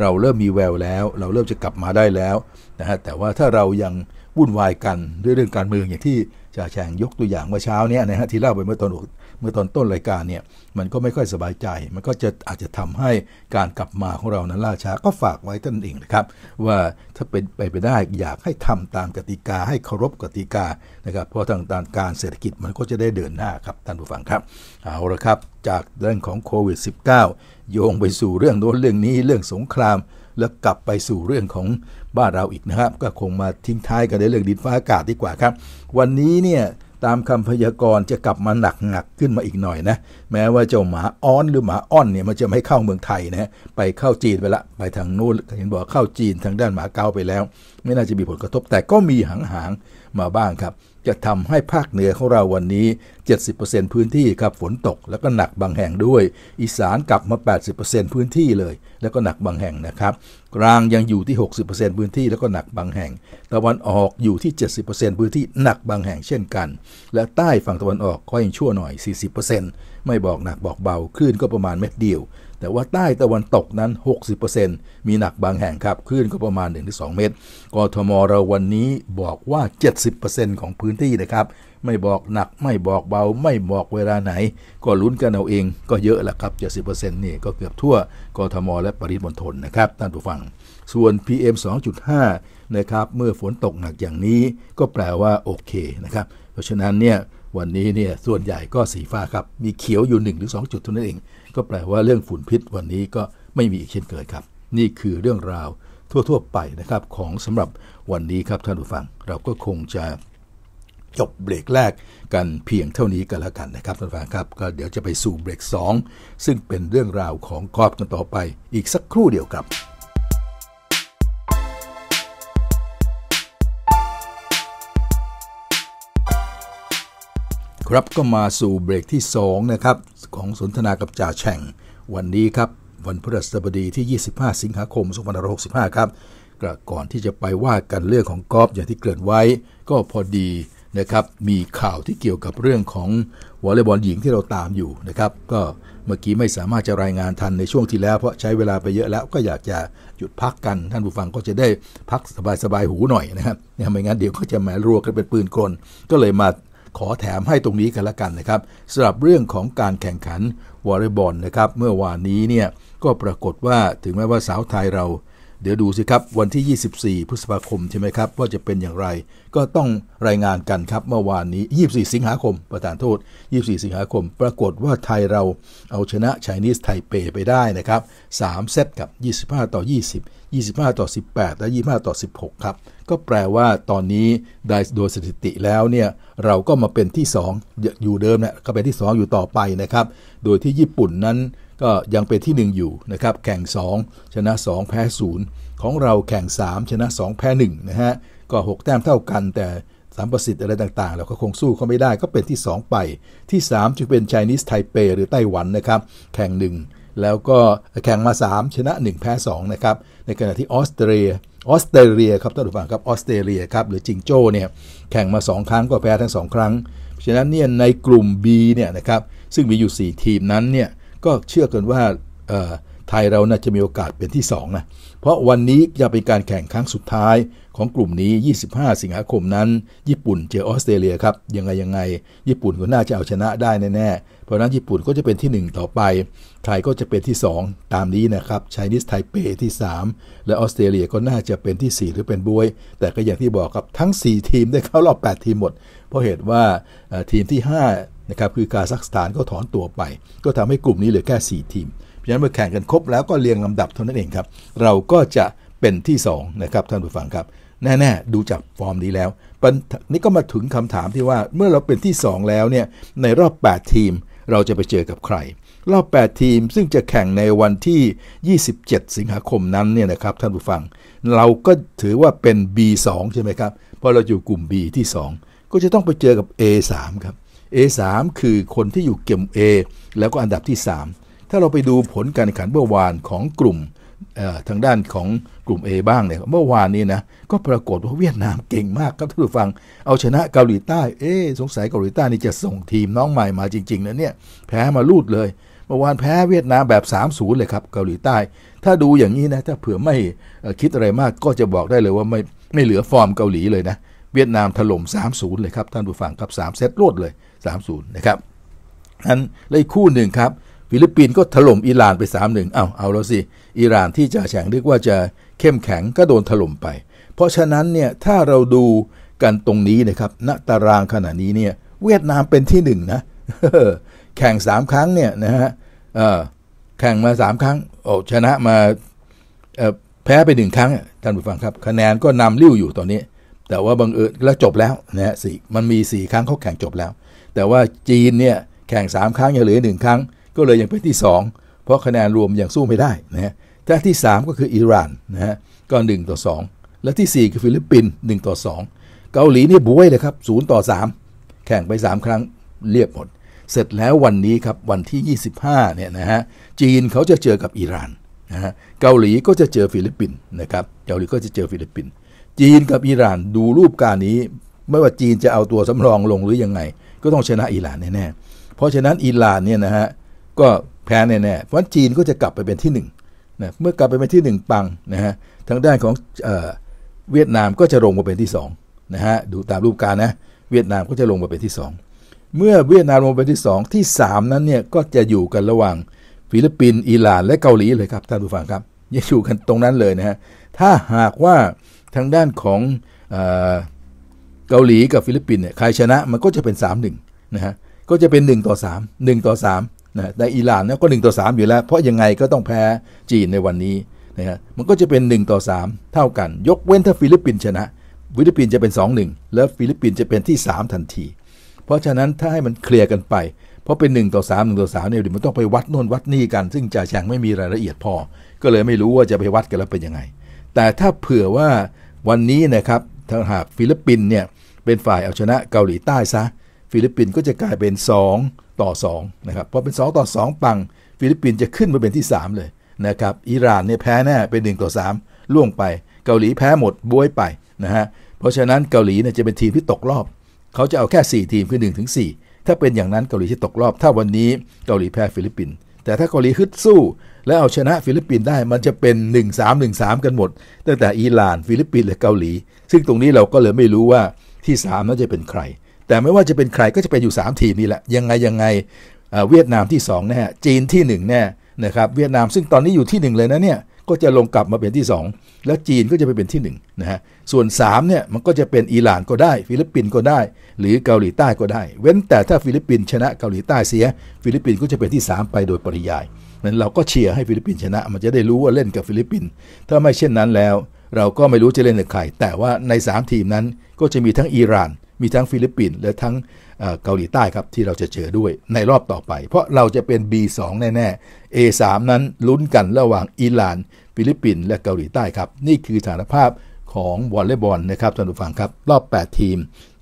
เราเริ่มมีแววแล้ว เราเริ่มจะกลับมาได้แล้วนะฮะแต่ว่าถ้าเรายังวุ่นวายกัน ด้วยเรื่องการเมืองอย่างที่จ่าแฉ่งยกตัวอย่างเมื่อเช้านี้นะฮะที่เล่าไปเมื่อตอนเมื่อตอนต้นรายการเนี่ยมันก็ไม่ค่อยสบายใจ มันก็จะอาจจะทำให้การกลับมาของเรานั้นล่าช้าก็ฝากไว้ท่านเองนะครับ ว่าถ้าเป็นไปไปได้อยากให้ทำตามกติกา ให้เคารพกติกานะครับ เพราะทางด้านการเศรษฐกิจมันก็จะได้เดินหน้าครับท่านผู้ฟังครับเอาละครับจากเรื่องของโควิด -19 โยงไปสู่เรื่องโน้นเรื่องนี้เรื่องสงคราม แล้วกลับไปสู่เรื่องของบ้านเราอีกนะครับก็คงมาทิ้งท้ายกันในเรื่องดินฟ้าอากาศดีกว่าครับ วันนี้เนี่ยตามคำพยากรณ์จะกลับมาหนักหนักขึ้นมาอีกหน่อยนะ แม้ว่าเจ้าหมาอ้อนหรือหมาอ้อนเนี่ยมันจะไม่เข้าเมืองไทยนะไปเข้าจีนไปละ ไปทางโน้นเห็นบอกเข้าจีนทางด้านหมาเกาไปแล้ว ไม่น่าจะมีผลกระทบแต่ก็มีหางหางมาบ้างครับ จะทำให้ภาคเหนือของเราวันนี้ 70%พื้นที่ครับฝนตกแล้วก็หนักบางแห่งด้วยอีสานกลับมา 80%พื้นที่เลย แล้วก็หนักบางแห่งนะครับกลางยังอยู่ที่ 60%พื้นที่แล้วก็หนักบางแห่งตะวันออกอยู่ที่ 70%พื้นที่หนักบางแห่งเช่นกัน และใต้ฝั่งตะวันออกก็ยังชั่วหน่อย 40%ไม่บอกหนักบอกเบาคลื่นก็ประมาณเม็ดเดียวแต่ว่าใต้ตะวันตกนั้น 60%มีหนักบางแห่งครับคลื่นก็ประมาณ 1-2 เมตร กทมเราวันนี้บอกว่า 70%ของพื้นที่นะครับ ไม่บอกหนักไม่บอกเบาไม่บอกเวลาไหน ก็ลุ้นกันเอาเอง ก็เยอะแหละครับ 70%นี่ก็เกือบทั่ว กทมและปริมณฑลนะครับท่านผู้ฟัง ส่วน PM 2.5 นะครับ เมื่อฝนตกหนักอย่างนี้ก็แปลว่าโอเคนะครับ เพราะฉะนั้นเนี่ยวันนี้เนี่ยส่วนใหญ่ก็สีฟ้าครับ มีเขียวอยู่1หรือ2จุดเท่านั้นเองก็แปลว่าเรื่องฝุ่นพิษวันนี้ก็ไม่มีอีกเช่นเคยครับ นี่คือเรื่องราวทั่วๆไปนะครับของสำหรับวันนี้ครับท่านผู้ฟัง เราก็คงจะจบเบรกแรกกันเพียงเท่านี้กันแล้วกันนะครับท่านผู้ฟังครับก็เดี๋ยวจะไปสู่เบรก2ซึ่งเป็นเรื่องราวของกอล์ฟกันต่อไป อีกสักครู่เดียวครับครับก็มาสู่เบรกที่2นะครับของสนทนากับจ่าแฉ่งวันนี้ครับ วันพฤหัสบดีที่ 25 สิงหาคม 2565 ครับกก่อนที่จะไปว่ากัน เรื่องของกอล์ฟอย่างที่เกริ่นไว้ ก็พอดีนะครับ มีข่าวที่เกี่ยวกับเรื่องของวอลเลย์บอลหญิงที่เราตามอยู่นะครับก็เมื่อกี้ไม่สามารถจะรายงานทันในช่วงที่แล้วเพราะใช้เวลาไปเยอะแล้วก็อยากจะหยุดพักกันท่านผู้ฟังก็จะได้พักสบายๆหูหน่อยนะครับเนี่ยไม่งั้นเดี๋ยวก็จะแหมรัวกันเป็นปืนกลก็เลยมาขอแถมให้ตรงนี้กันละกันนะครับสำหรับเรื่องของการแข่งขันวอลเลย์บอลนะครับ เมื่อวานนี้เนี่ยก็ปรากฏว่าถึงแม้ว่าสาวไทยเราเดี๋ยวดูสิครับ วันที่ 24 พฤษภาคมใช่ไหมครับ ว่าจะเป็นอย่างไร ก็ต้องรายงานกันครับ เมื่อวานนี้ 24 สิงหาคม ประธานโทษ 24 สิงหาคม ปรากฏว่าไทยเราเอาชนะไชนีสไทเปไปได้นะครับ 3 เซตกับ 25 ต่อ 20 25 ต่อ 18 และ 25 ต่อ 16 ครับ ก็แปลว่าตอนนี้ได้โดยสถิติแล้วเนี่ย เราก็มาเป็นที่ 2 อยู่เดิมนะก็เป็นที่ 2 อยู่ต่อไปนะครับ โดยที่ญี่ปุ่นนั้นก็ยังเป็นที่ 1 อยู่นะครับ แข่ง 2 ชนะ 2 แพ้ 0 ของเราแข่ง 3 ชนะ 2 แพ้1นะฮะ ก็ 6 แต้มเท่ากัน แต่สามประสิทธิ์อะไรต่างๆเราก็คงสู้เขาไม่ได้ก็เป็นที่ 2 ไป ที่ 3จึงเป็นไชนีสไทเปหรือไต้หวันนะครับ แข่ง 1 แล้วก็แข่งมา 3 ชนะ 1 แพ้ 2 นะครับ ในขณะที่ออสเตรียออสเตรเลียครับท่านผู้ฟังครับออสเตรเลียครับ หรือจิงโจ้เนี่ยแข่งมา 2 ครั้งก็แพ้ทั้ง2ครั้ง ฉะนั้นเนี่ยในกลุ่ม B เนี่ยนะครับซึ่งมีอยู่ 4 ทีมนั้นเนี่ยก็เชื่อกันว่าไทยเราน่าจะมีโอกาสเป็นที่2นะ เพราะวันนี้จะเป็นการแข่งครั้งสุดท้ายของกลุ่มนี้ 25 สิงหาคมนั้น ญี่ปุ่นเจอออสเตรเลียครับ ยังไงยังไง ญี่ปุ่นก็น่าจะเอาชนะได้แน่ ๆ เพราะนั้นญี่ปุ่นก็จะเป็นที่ 1 ต่อไป ไทยก็จะเป็นที่ 2 ตามนี้นะครับ ไชนีสไทเปที่3 และออสเตรเลียก็น่าจะเป็นที่ 4 หรือเป็นบวย แต่ก็อย่างที่บอกครับทั้ง 4 ทีมได้เข้ารอบ8ทีมหมด เพราะเหตุว่าทีมที่ 5นะครับ คือคาซัคสถานก็ถอนตัวไป ก็ทำให้กลุ่มนี้เหลือแค่4ทีม เพราะฉะนั้นเมื่อแข่งกันครบแล้วก็เรียงลำดับเท่านั้นเองครับ เราก็จะเป็นที่ 2 นะครับ ท่านผู้ฟังครับ แน่ๆ ดูจากฟอร์มนี้แล้ว นี่ก็มาถึงคำถามที่ว่าเมื่อเราเป็นที่ 2 แล้วเนี่ย ในรอบ 8 ทีมเราจะไปเจอกับใคร รอบ 8 ทีมซึ่งจะแข่งในวันที่ 27 สิงหาคมนั้นเนี่ยนะครับ ท่านผู้ฟัง เราก็ถือว่าเป็น B2 ใช่ไหมครับ เพราะเราอยู่กลุ่ม B ที่2 ก็จะต้องไปเจอกับ A3 ครับ A3 คือคนที่อยู่เกม A แล้วก็อันดับที่ 3 ถ้าเราไปดูผลการแข่งขันเมื่อวานของกลุ่มทางด้านของกลุ่ม A บ้างเนี่ยเมื่อวานนี้นะก็ปรากฏว่าเวียดนามเก่งมากครับท่านผู้ฟัง เอาชนะเกาหลีใต้ เอ๊สงสัยเกาหลีใต้นี่จะส่งทีมน้องใหม่มาจริงๆนะเนี่ยแพ้มาลูดเลย เมื่อวานแพ้เวียดนามแบบ3-0เลยครับเกาหลีใต้ ถ้าดูอย่างนี้นะถ้าเผื่อไม่คิดอะไรมากก็จะบอกได้เลยว่าไม่ไม่เหลือฟอร์มเกาหลีเลยนะเวียดนามถล่ม 3-0เลยครับท่านผู้ฟังครับ 3เซตรวดเลย30นะครับ นั้นเลยคู่หนึ่งครับฟิลิปปินส์ก็ถล่มอิหร่านไป3-1เอาเอาแล้วสิอิหร่านที่จะแข่งเรียกว่าจะเข้มแข็ง ก็โดนถล่มไป เพราะฉะนั้นเนี่ยถ้าเราดูกันตรงนี้นะครับ ณ ตารางขณะนี้เนี่ยเวียดนามเป็นที่ 1นนะแข่ง 3 ครั้งเนี่ยนะฮะแข่งมา 3 ครั้งโอ้ชนะมาแพ้ไปหนึ่งครั้งท่านผู้ฟังครับคะแนนก็นำาลิ้วอยู่ตอนนี้ แต่ว่าบังเอิญแล้วจบแล้วนะฮะสี่มันมี 4 ครั้งเขาแข่งจบแล้วแต่ว่าจีนเนี่ยแข่ง 3 ครั้งยังเหลือ 1 ครั้งก็เลยยังเป็นที่ 2 เพราะคะแนนรวม ยังสู้ไม่ได้นะฮะแต่ที่ 3 ก็คืออิหร่านนะฮะก็ 1 ต่อ 2 และที่ 4 คือฟิลิปปินส์1ต่อ 2 เกาหลีนี่บุ้ยเลยครับ0ต่อ 3 แข่งไป 3 ครั้งเรียบหมด เสร็จแล้ววันนี้ครับ วันที่ 25 เนี่ยนะฮะ จีนเขาจะเจอกับอิหร่านนะฮะเกาหลีก็จะเจอฟิลิปปินส์นะครับเกาหลีก็จะเจอฟิลิปปินส์จีนกับอิหร่านดูรูปการนี้ ไม่ว่าจีนจะเอาตัวสำรองลงหรือยังไงก็ต้องชนะอิหร่านแน่ๆเพราะฉะนั้นอิหร่านเนี่ยนะฮะก็แพ้แน่ๆเพราะจีนก็จะกลับไปเป็นที่1นึ่ะเมื่อกลับไปเป็นที่ 1 ปังนะฮะ ทางด้านของเวียดนามก็จะลงมาเป็นที่ 2 นะฮะ ดูตามรูปการนะ เวียดนามก็จะลงมาเป็นที่ 2 เมื่อเวียดนามลงมาเป็นที่ 2 ที่3นั้นเนี่ยก็จะอยู่กันระหว่างฟิลิปปินส์อิหร่าน และเกาหลีเลยครับท่านผู้ฟังครับยังอยู่กันตรงนั้นเลยนะฮะ ถ้าหากว่าทางด้านของเกาหลีกับฟิลิปปินส์เนี่ยใครชนะมันก็จะเป็น 3 1นะฮะก็จะเป็น1ต่อ3 1ต่อ3นะแต่อิหร่านเนี่ยก็1ต่อ3 อยู่แล้ว เพราะยังไงก็ต้องแพ้จีนในวันนี้นะฮะมันก็จะเป็น1ต่อ3เท่ากัน ยกเว้นถ้าฟิลิปปินส์ชนะ ฟิลิปปินส์จะเป็น 2 1 แล้วฟิลิปปินส์จะเป็นที่ 3 ทันที เพราะฉะนั้นถ้าให้มันเคลียร์กันไป เพราะเป็น1ต่อ3 1ต่อ3เนี่ยเดี๋ยวมันต้องไปวัดโน่นวัดนี่กัน ซึ่งจ่าแชงไม่มีรายละเอียดพอ ก็เลยไม่รู้ว่าจะไปวัดกันแล้วเป็นยังไง แต่ถ้าเผื่อว่าวันนี้นะครับถ้าหากฟิลิปปินเนี่ยเป็นฝ่ายเอาชนะเกาหลีใต้ซะ ฟิลิปปินก็จะกลายเป็น2ต่อ 2 นะครับพอเป็น2ต่อ2 ปัง ฟิลิปปินจะขึ้นมาเป็นที่ 3 เลยนะครับอิหร่านเนี่ยแพ้แน่เป็น1ต่อ3ล่วงไปเกาหลีแพ้หมดบวยไปนะฮะเพราะฉะนั้นเกาหลีเนี่ยจะเป็นทีมที่ตกรอบ เขาจะเอาแค่ 4 ทีมคือ1ถึงสถ้าเป็นอย่างนั้นเกาหลีจะตกรอบถ้าวันนี้เกาหลีแพ้ฟิลิปปินแต่ถ้าเกาหลีฮึดสู้และเอาชนะฟิลิปปินส์ได้มันจะเป็น1 3 1 3กันหมด ตั้งแต่อิหร่าน ฟิลิปปินส์และเกาหลี ซึ่งตรงนี้เราก็เลยไม่รู้ว่าที่3น่าจะเป็นใคร แต่ไม่ว่าจะเป็นใครก็จะเป็นอยู่3ทีมนี่แหละยังไงยังไงเวียดนามที่2แน่จีนที่1แน่นะครับเวียดนามซึ่งตอนนี้อยู่ที่1เลยนะเนี่ยก็จะลงกลับมาเป็นที่2 แล้วจีนก็จะไปเป็นที่1นะฮะส่วน3เนี่ยมันก็จะเป็นอิหร่านก็ได้ฟิลิปปินส์ก็ได้ หรือเกาหลีใต้ก็ได้เว้นแต่ถ้าฟิลิปปินส์ชนะเกาหลีใต้เสีย ฟิลิปปินส์ก็จะเป็นที่ 3 ไปโดยปริยายนั้นเราก็เชียร์ให้ฟิลิปปินส์ชนะ มันจะได้รู้ว่าเล่นกับฟิลิปปินส์ถ้าไม่เช่นนั้นแล้ว เราก็ไม่รู้จะเล่นกับใครแต่ว่าใน 3 ทีมนั้น ก็จะมีทั้งอิหร่านมีทั้งฟิลิปปินส์และทั้งเกาหลีใต้ครับ ที่เราจะเจอด้วยในรอบต่อไป เพราะเราจะเป็น B2 แน่ๆ A3 นั้นลุ้นกันระหว่างอิหร่านฟิลิปปินส์และเกาหลีใต้ครับ นี่คือสถานภาพของวอลเลย์บอลนะครับท่านผู้ฟังครับ รอบ 8 ทีม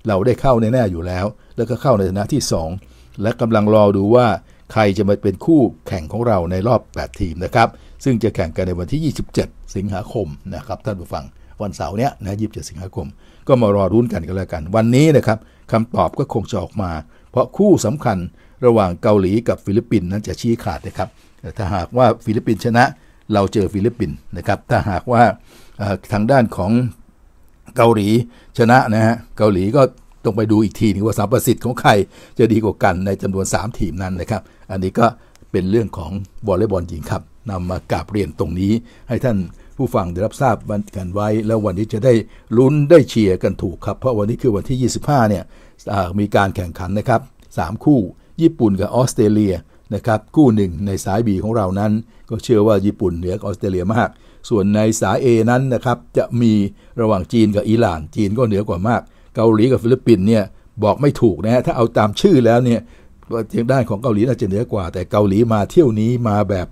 เราได้เข้าแน่ๆอยู่แล้ว แล้วก็เข้าในฐานะที่ 2 และกำลังรอดูว่าใครจะมาเป็นคู่แข่งของเราในรอบ 8 ทีมนะครับ ซึ่งจะแข่งกันในวันที่ 27 สิงหาคมนะครับท่านผู้ฟังวันเสาร์เนี้ยนะยีสิงหาคม ก็มารอรุ้นกันก็แล้วกัน วันนี้นะครับคำตอบก็คงจะออกมา เพราะคู่สำคัญระหว่างเกาหลีกับฟิลิปปินส์นั้นจะชี้ขาดนะครับ ถ้าหากว่าฟิลิปปินส์ชนะเราเจอฟิลิปปินส์นะครับ ถ้าหากว่าทางด้านของเกาหลีชนะนะฮะเกาหลีก็ต้องไปดูอีกทีนึงว่าสามประสิทธิ์ของใคร จะดีกว่ากันในจำนวน 3 ทีมนั้นนะครับอันนี้ก็เป็นเรื่องของวอลเลย์บอลหญิงครับนำมากราบเรียนตรงนี้ ให้ท่านผู้ฟังได้รับทราบกันไว้ แล้ววันนี้จะได้ลุ้นได้เชียร์กันถูกครับ เพราะวันนี้คือวันที่ 25เนี่ยมีการแข่งขันนะครับ3คู่ ญี่ปุ่นกับออสเตรเลียนะครับคู่หนึ่งในสายบีของเรานั้นก็เชื่อว่าญี่ปุ่นเหนือออสเตรเลียมาก ส่วนในสาย A นั้นนะครับจะมีระหว่างจีนกับอิหร่านจีนก็เหนือกว่ามาก เกาหลีกับฟิลิปปินส์เนี่ยบอกไม่ถูกนะฮะถ้าเอาตามชื่อแล้วเนี่ยเทียงด้านของเกาหลีน่าจะเหนือกว่าแต่เกาหลีมาเที่ยวนี้มาแบบ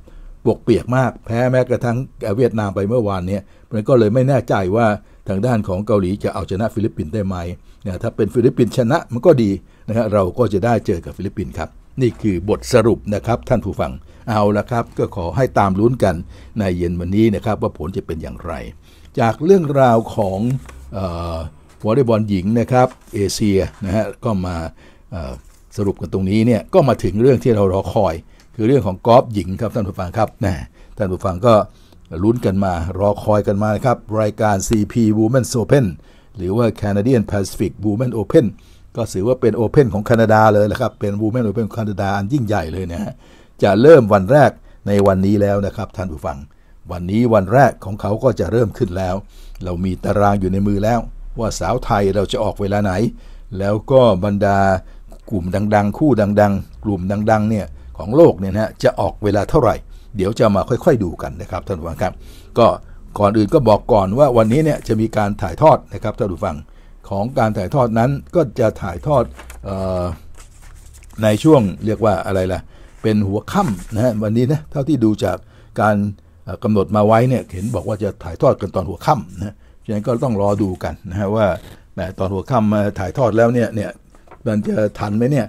บกเปียกมากแพ้แม้กระทั่งเวียดนามไปเมื่อวานเนี่ยมันก็เลยไม่แน่ใจว่าทางด้านของเกาหลีจะเอาชนะฟิลิปปินส์ได้ไหมนะถ้าเป็นฟิลิปปินส์ชนะมันก็ดีนะฮะเราก็จะได้เจอกับฟิลิปปินส์ครับนี่คือบทสรุปนะครับท่านผู้ฟังเอาละครับก็ขอให้ตามลุ้นกันในเย็นวันนี้นะครับ ว่าผลจะเป็นอย่างไร จากเรื่องราวของวอลเลย์บอลหญิงนะครับเอเชียนะฮะก็มาสรุปกันตรงนี้เนี่ยก็มาถึงเรื่องที่เรารอคอย คือเรื่องของกอล์ฟหญิงครับท่านผู้ฟังครับนะท่านผู้ฟังก็ลุ้นกันมารอคอยกันมาครับรายการ CP Women's Open หรือว่า Canadian Pacific Women Open ก็ถือว่าเป็นโอเพนของแคนาดาเลยแหละครับเป็น Women Open ของแคนาดาอันยิ่งใหญ่เลยเนี่ะจะเริ่มวันแรกในวันนี้แล้วนะครับท่านผู้ฟัง วันนี้วันแรกของเขาก็จะเริ่มขึ้นแล้ว เรามีตารางอยู่ในมือแล้ว ว่าสาวไทยเราจะออกเวลาไหน แล้วก็บรรดากลุ่มดัง ๆ คู่ดังๆกลุ่มดังๆเนี่ยของโลกเนี่ยนะจะออกเวลาเท่าไหร่ เดี๋ยวจะมาค่อย ๆ ดูกันนะครับท่านผู้ฟังครับก็ก่อนอื่นก็บอกก่อนว่าวันนี้เนี่ยจะมีการถ่ายทอดนะครับท่านผู้ฟังของการถ่ายทอดนั้นก็จะถ่ายทอดออในช่วงเรียกว่าอะไรล่ะเป็นหัวค่ำนะฮะวันนี้นะเท่าที่ดูจากการกำหนดมาไว้เนี่ยเห็นบอกว่าจะถ่ายทอดกันตอนหัวค่ำนะฉะนั้นก็ต้องรอดูกันนะฮะว่าแต่ตอนหัวค่ำมาถ่ายทอดแล้วเนี่ยเนี่ยมันจะทันไหมเนี่ย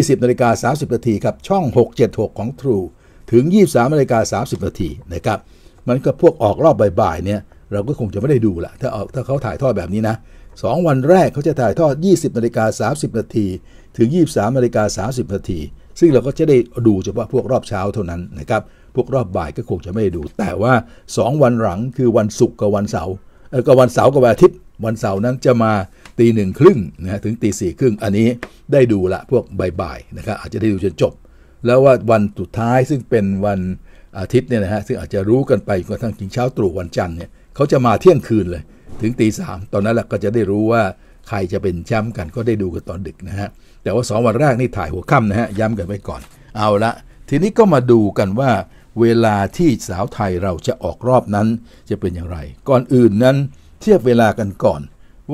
20 นาฬิกา 30นาทีครับช่อง 676 ของ True ถึง 23นาฬิกา 30นาทีนะครับมันก็พวกออกรอบบ่ายๆเนี่ย เราก็คงจะไม่ได้ดูละถ้าออกถ้าเขาถ่ายทอดแบบนี้นะ 2 วันแรกเขาจะถ่ายทอด 20นาฬิกา 30นาทีถึง 23นาฬิกา 30 นาที ซึ่งเราก็จะได้ดูเฉพาะพวกรอบเช้าเท่านั้นนะครับ พวกรอบบ่ายก็คงจะไม่ได้ดู แต่ว่า 2 วันหลังคือวันศุกร์กับวันเสาร์ก็วันเสาร์กับวันอาทิตย์วันเสาร์นั้นจะมาตีหนึ่งครึ่งนะถึงตีสี่ครึ่งอันนี้ได้ดูละพวกบ่ายๆนะครับอาจจะได้ดูจนจบ แล้วว่าวันสุดท้ายซึ่งเป็นวันอาทิตย์เนี่ยนะฮะซึ่งอาจจะรู้กันไปกระทั่งถึงเช้าตรู่วันจันทร์เนี่ยเขาจะมาเที่ยงคืนเลย ถึงตีสามตอนนั้นแหละก็จะได้รู้ว่าใครจะเป็นแชมป์กันก็ได้ดูกันตอนดึกนะฮะแต่ว่าสองวันแรกนี่ถ่ายหัวค่ำนะฮะย้ำกันไว้ก่อน เอาละทีนี้ก็มาดูกันว่าเวลาที่สาวไทยเราจะออกรอบนั้นจะเป็นอย่างไร ก่อนอื่นนั้นเทียบเวลากันก่อน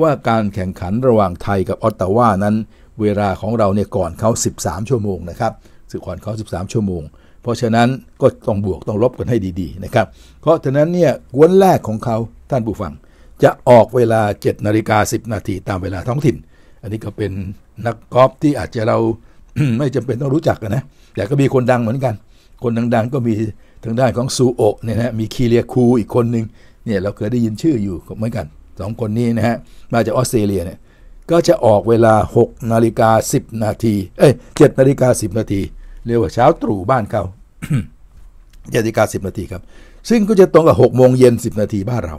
ว่าการแข่งขันระหว่างไทยกับออตตาวานั้น เวลาของเราเนี่ยก่อนเขา13 ชั่วโมงนะครับสึกก่อนเขา13 ชั่วโมงเพราะฉะนั้นก็ต้องบวกต้องลบกันให้ดีๆนะครับ เพราะฉะนั้นเนี่ยวันแรกของเขาท่านผู้ฟัง จะออกเวลา7นาฬิกา10นาทีตามเวลาท้องถิ่น อันนี้ก็เป็นนักกอล์ฟที่อาจจะเราไม่จำเป็นต้องรู้จักกันนะแต่ก็มีคนดังเหมือนกันคนดังๆก็มีทางด้านของ ซูโอะเนี่ยนะมีคีเรียคูอีกคนหนึ่งเนี่ยเราเคยได้ยินชื่ออยู่เหมือนกัน สองคนนี้นะฮะมาจากออสเตรเลียเนี่ยก็จะออกเวลา6นาฬิกา10นาทีเอ้ย7นาฬิกา10นาทีเรียกว่าเช้าตรู่บ้านเขา7นาฬิกา10นาทีครับ ซึ่งก็จะตรงกับ6โมงเย็น10นาทีบ้านเรา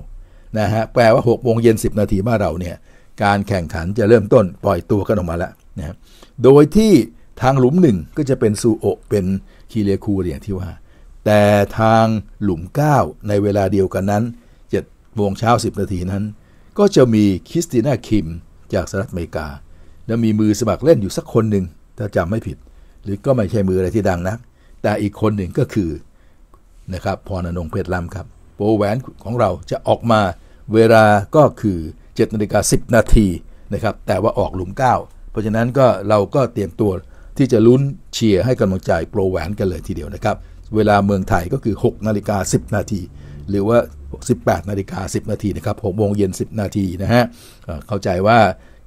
นะฮะแปลว่า6โมงเย็น10นาทีบ้านเราเนี่ยการแข่งขันจะเริ่มต้นปล่อยตัวกันออกมาแล้วนะโดยที่ทางหลุมหนึ่งก็จะเป็นซูโอเป็นคีเลคูอย่างที่ว่า แต่ทางหลุม 9 ในเวลาเดียวกันนั้น7โมงเช้า10 นาทีนั้น ก็จะมีคริสติน่าคิม จากสหรัฐอเมริกา และมีมือสมัครเล่นอยู่สักคนหนึ่งถ้าจำไม่ผิด หรือก็ไม่ใช่มืออะไรที่ดังนัก แต่อีกคนหนึ่งก็คือนะครับ พรอนงเพชรลำครับโปแหวนของเราจะออกมาเวลาก็คือ7นาฬิกาสินาทีนะครับ แต่ว่าออกหลุม 9 เพราะฉะนั้นก็เราก็เตรียมตัวที่จะลุ้นเชียร์ให้กำลังใจโปรแหวนกันเลยทีเดียวนะครับ เวลาเมืองไทยก็คือ 6นาฬิกา10นาทีหรือว่า18นาฬิกา10นาทีนะครับ6โมงเย็น 10 นาทีนะฮะเข้าใจว่า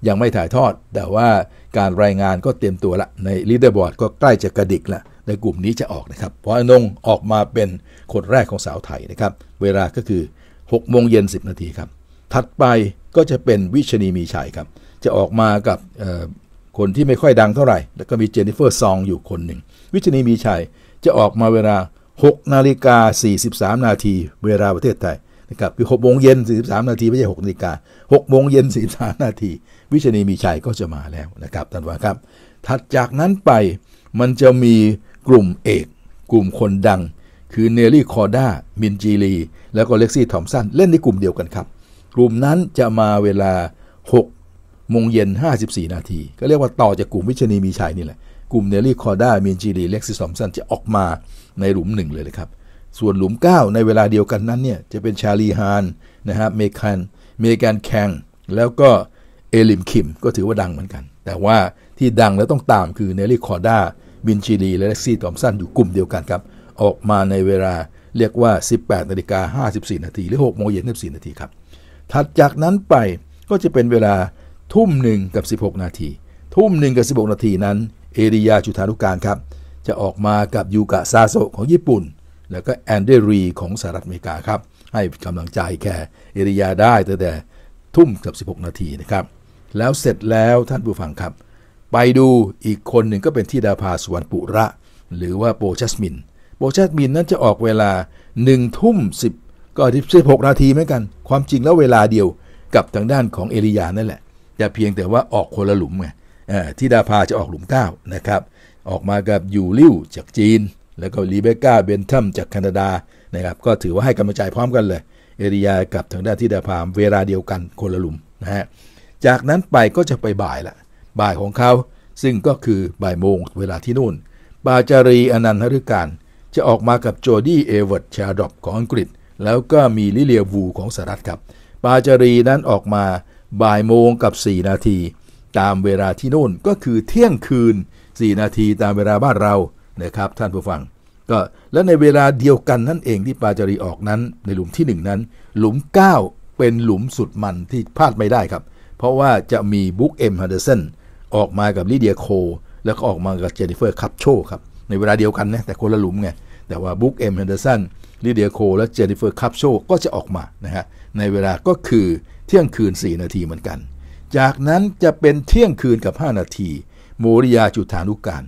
ยังไม่ถ่ายทอดแต่ว่าการรายงานก็เตรียมตัวละในลีดเดอร์บอร์ดก็ใกล้จะกระดิกละในกลุ่มนี้จะออกนะครับเพราะอนงออกมาเป็นคนแรกของสาวไทยนะครับ เวลาก็คือ6โมงเย็น 10 นาทีครับถัดไปก็จะเป็นวิชนีมีชัยครับจะออกมากับคนที่ไม่ค่อยดังเท่าไหร่ แล้วก็มีเจนนิเฟอร์ซองอยู่คนหนึ่ง วิชนีมีชัยจะออกมาเวลา 6 นาฬิกา 43 นาทีเวลาประเทศไทยนะครับคือ6โมงเย็น43นาทีไม่ใช่6นาฬิกา6โมงเย็น43 นาที วิชนีมีชัยก็จะมาแล้วนะครับท่านว่าครับ ถัดจากนั้นไปมันจะมีกลุ่มเอก กลุ่มคนดัง คือเนลลี่คอร์ด้ามินจีลีแล้วก็เล็กซี่ทอมสันเล่นในกลุ่มเดียวกันครับ กลุ่มนั้นจะมาเวลา 6โมงเย็น 54 นาที ก็เรียกว่าต่อจากกลุ่มวิชนีมีชัยนี่แหละ กลุ่มเนลลี่คอด้ามีนจีรีเล็กซิสอมสันจะออกมาในหลุมหนึ่งเลยนะครับ ส่วนหลุม 9 ในเวลาเดียวกันนั้นเนี่ยจะเป็นชาลีฮานนะครับเมคันเมกันแคงแล้วก็เอลิมคิมก็ถือว่าดังเหมือนกัน แต่ว่าที่ดังแล้วต้องตามคือเนลลี่คอด้าบินจีรีและเล็กซี่ตอมสัน อยู่กลุ่มเดียวกันครับออกมาในเวลาเรียกว่า 18นาฬิกา54นาทีหรือ6โมงเย็น14นาทีครับถัดจากนั้นไปก็จะเป็นเวลาทุ่มหนึ่งกับ 16 นาที ทุ่มหนึ่งกับ16 นาทีนั้น เอริยาจุธานุการครับ จะออกมากับยูกะซาโซของญี่ปุ่น แล้วก็แอนเดรีของสหรัฐอเมริกาครับ ให้กำลังใจแค่เอริยาได้ตั้งแต่ทุ่มกับ 16 นาทีนะครับ แล้วเสร็จแล้วท่านผู้ฟังครับ ไปดูอีกคนหนึ่งก็เป็นที่ดาภาสวรรปุระ หรือว่าโปชัสมินโปชัสมินนั้นจะออกเวลา1 ทุ่ม 10ก็16นาทีเหมือนกัน ความจริงแล้วเวลาเดียวกับทางด้านของเอริยานั่นแหละจะเพียงแต่ว่าออกคนละหลุมไงที่ดาพาจะออกหลุมเก้านะครับ ออกมากับยูริวจากจีน แล้วก็รีเบก้าเบนทัมจากแคนาดา นะครับ ก็ถือว่าให้กำลังใจพร้อมกันเลย เอริยา กับทางด้านที่ดาพาเวลาเดียวกันคนละหลุมนะฮะ จากนั้นไปก็จะไปบ่ายละ บ่ายของเขาซึ่งก็คือบ่ายโมงเวลาที่นู่นบาจารีอนันทฤการจะออกมากับโจดี้เอเวิร์ดชาดอบของอังกฤษ แล้วก็มีลิเลียวูของสหรัฐครับบาจารีนั้นออกมาบ่ายโมงกับ 4 นาที ตามเวลาที่โน่นก็คือเที่ยงคืน 4 นาทีตามเวลาบ้านเรา นะครับท่านผู้ฟังก็และในเวลาเดียวกันนั่นเองที่ปาจารีออกนั้นในหลุมที่1นั้น หลุม 9 เป็นหลุมสุดมันที่พลาดไม่ได้ครับ เพราะว่าจะมีบุ๊กเอ็มฮันเดอร์เซนออกมากับลิเดียโค แล้วก็ออกมากับเจนนิเฟอร์คัพโชครับในเวลาเดียวกันนะแต่คนละหลุมไงแต่ว่าบุ๊กเอ็มฮันเดอร์สันลิเดียโคและเจนนิเฟอร์คัพโชก็จะออกมานะฮะในเวลาก็คือที่ยงคืน 4 นาทีเหมือนกัน จากนั้นจะเป็นเที่ยงคืนกับ 5 นาที โมริยาจุธานุการ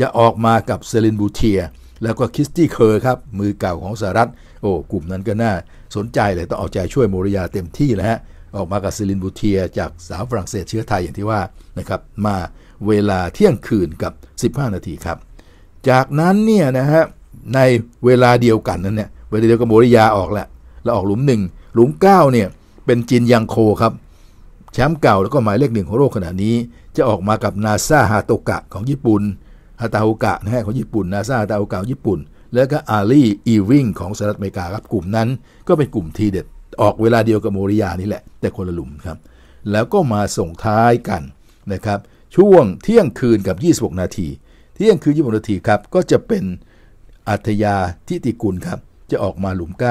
จะออกมากับเซลินบูเทียแล้วก็คิสตี้เคอร์ครับ มือเก่าของสหรัฐโอ้กลุ่มนั้นก็น่าสนใจเลยต้องเอาใจช่วยโมริยาเต็มที่นะฮะออกมากับเซลินบูเทียจากสาวฝรั่งเศสเชื้อไทยอย่างที่ว่านะครับ มาเวลาเที่ยงคืนกับ 15 นาทีครับ จากนั้นเนี่ยนะฮะในเวลาเดียวกันนั้นเนี่ยเวลาเดียวกับโมริยาออกแหละแล้วออกหลุมหนึ่งหลุม9 เนี่ยเป็นจีนยังโคครับ แชมป์เก่าแล้วก็หมายเลขหนึ่งของโลกขณะนี้ จะออกมากับนาซาฮาโตกะของญี่ปุ่นฮาตาโอกะนะฮะของญี่ปุ่น นาซาฮาตาโอกะญี่ปุ่น แล้วก็อารีอีวิงของสหรัฐอเมริกาครับกลุ่มนั้นก็เป็นกลุ่มทีเด็ด ออกเวลาเดียวกับโมริยานี่แหละ แต่คนละหลุมครับ แล้วก็มาส่งท้ายกันนะครับช่วงเที่ยงคืนกับ 26 นาที เที่ยงคืน26นาทีครับก็จะเป็นอัธยาทิติกุลครับจะออกมาหลุม9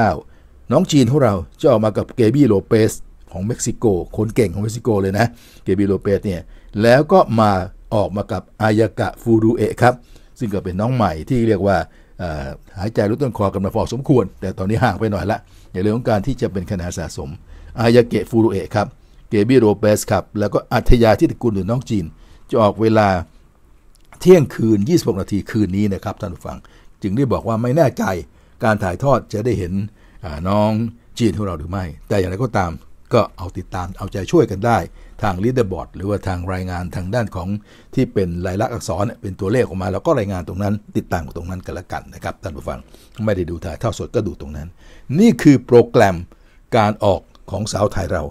น้องจีนของเราจะออกมากับเกบี้โลเปสของเม็กซิโกคนเก่งของเม็กซิโกเลยนะ เกบี้โลเปสเนี่ยแล้วก็มาออกมากับอายากะฟูรูเอะครับซึ่งก็เป็นน้องใหม่ที่เรียกว่าหายใจรุ้ต้นคอกันมาพอสมควร แต่ตอนนี้ห่างไปหน่อยละในเรื่องของการที่จะเป็นคะแนนสะสมอายาเกะฟูรุเอะครับเกบีโรเปสครับแล้วก็อัธยาทิตกุลหรือน้องจีน จะออกเวลาเที่ยงคืน 26นาทีคืนนี้นะครับท่านผู้ฟังจึงได้บอกว่าไม่แน่ใจการถ่ายทอดจะได้เห็นน้องจีนของเราหรือไม่ แต่อย่างไรก็ตามก็เอาติดตามเอาใจช่วยกันได้ทางลีดเดอร์บอร์ดหรือว่าทางรายงานทางด้านของที่เป็นลายลักษณ์อักษรเป็นตัวเลขออกมาเราก็รายงานตรงนั้นติดตามตรงนั้นกันละกันนะครับท่านผู้ฟังไม่ได้ดูถ่ายเท่าสดก็ดูตรงนั้น นี่คือโปรแกรม การออกของสาวไทยเรา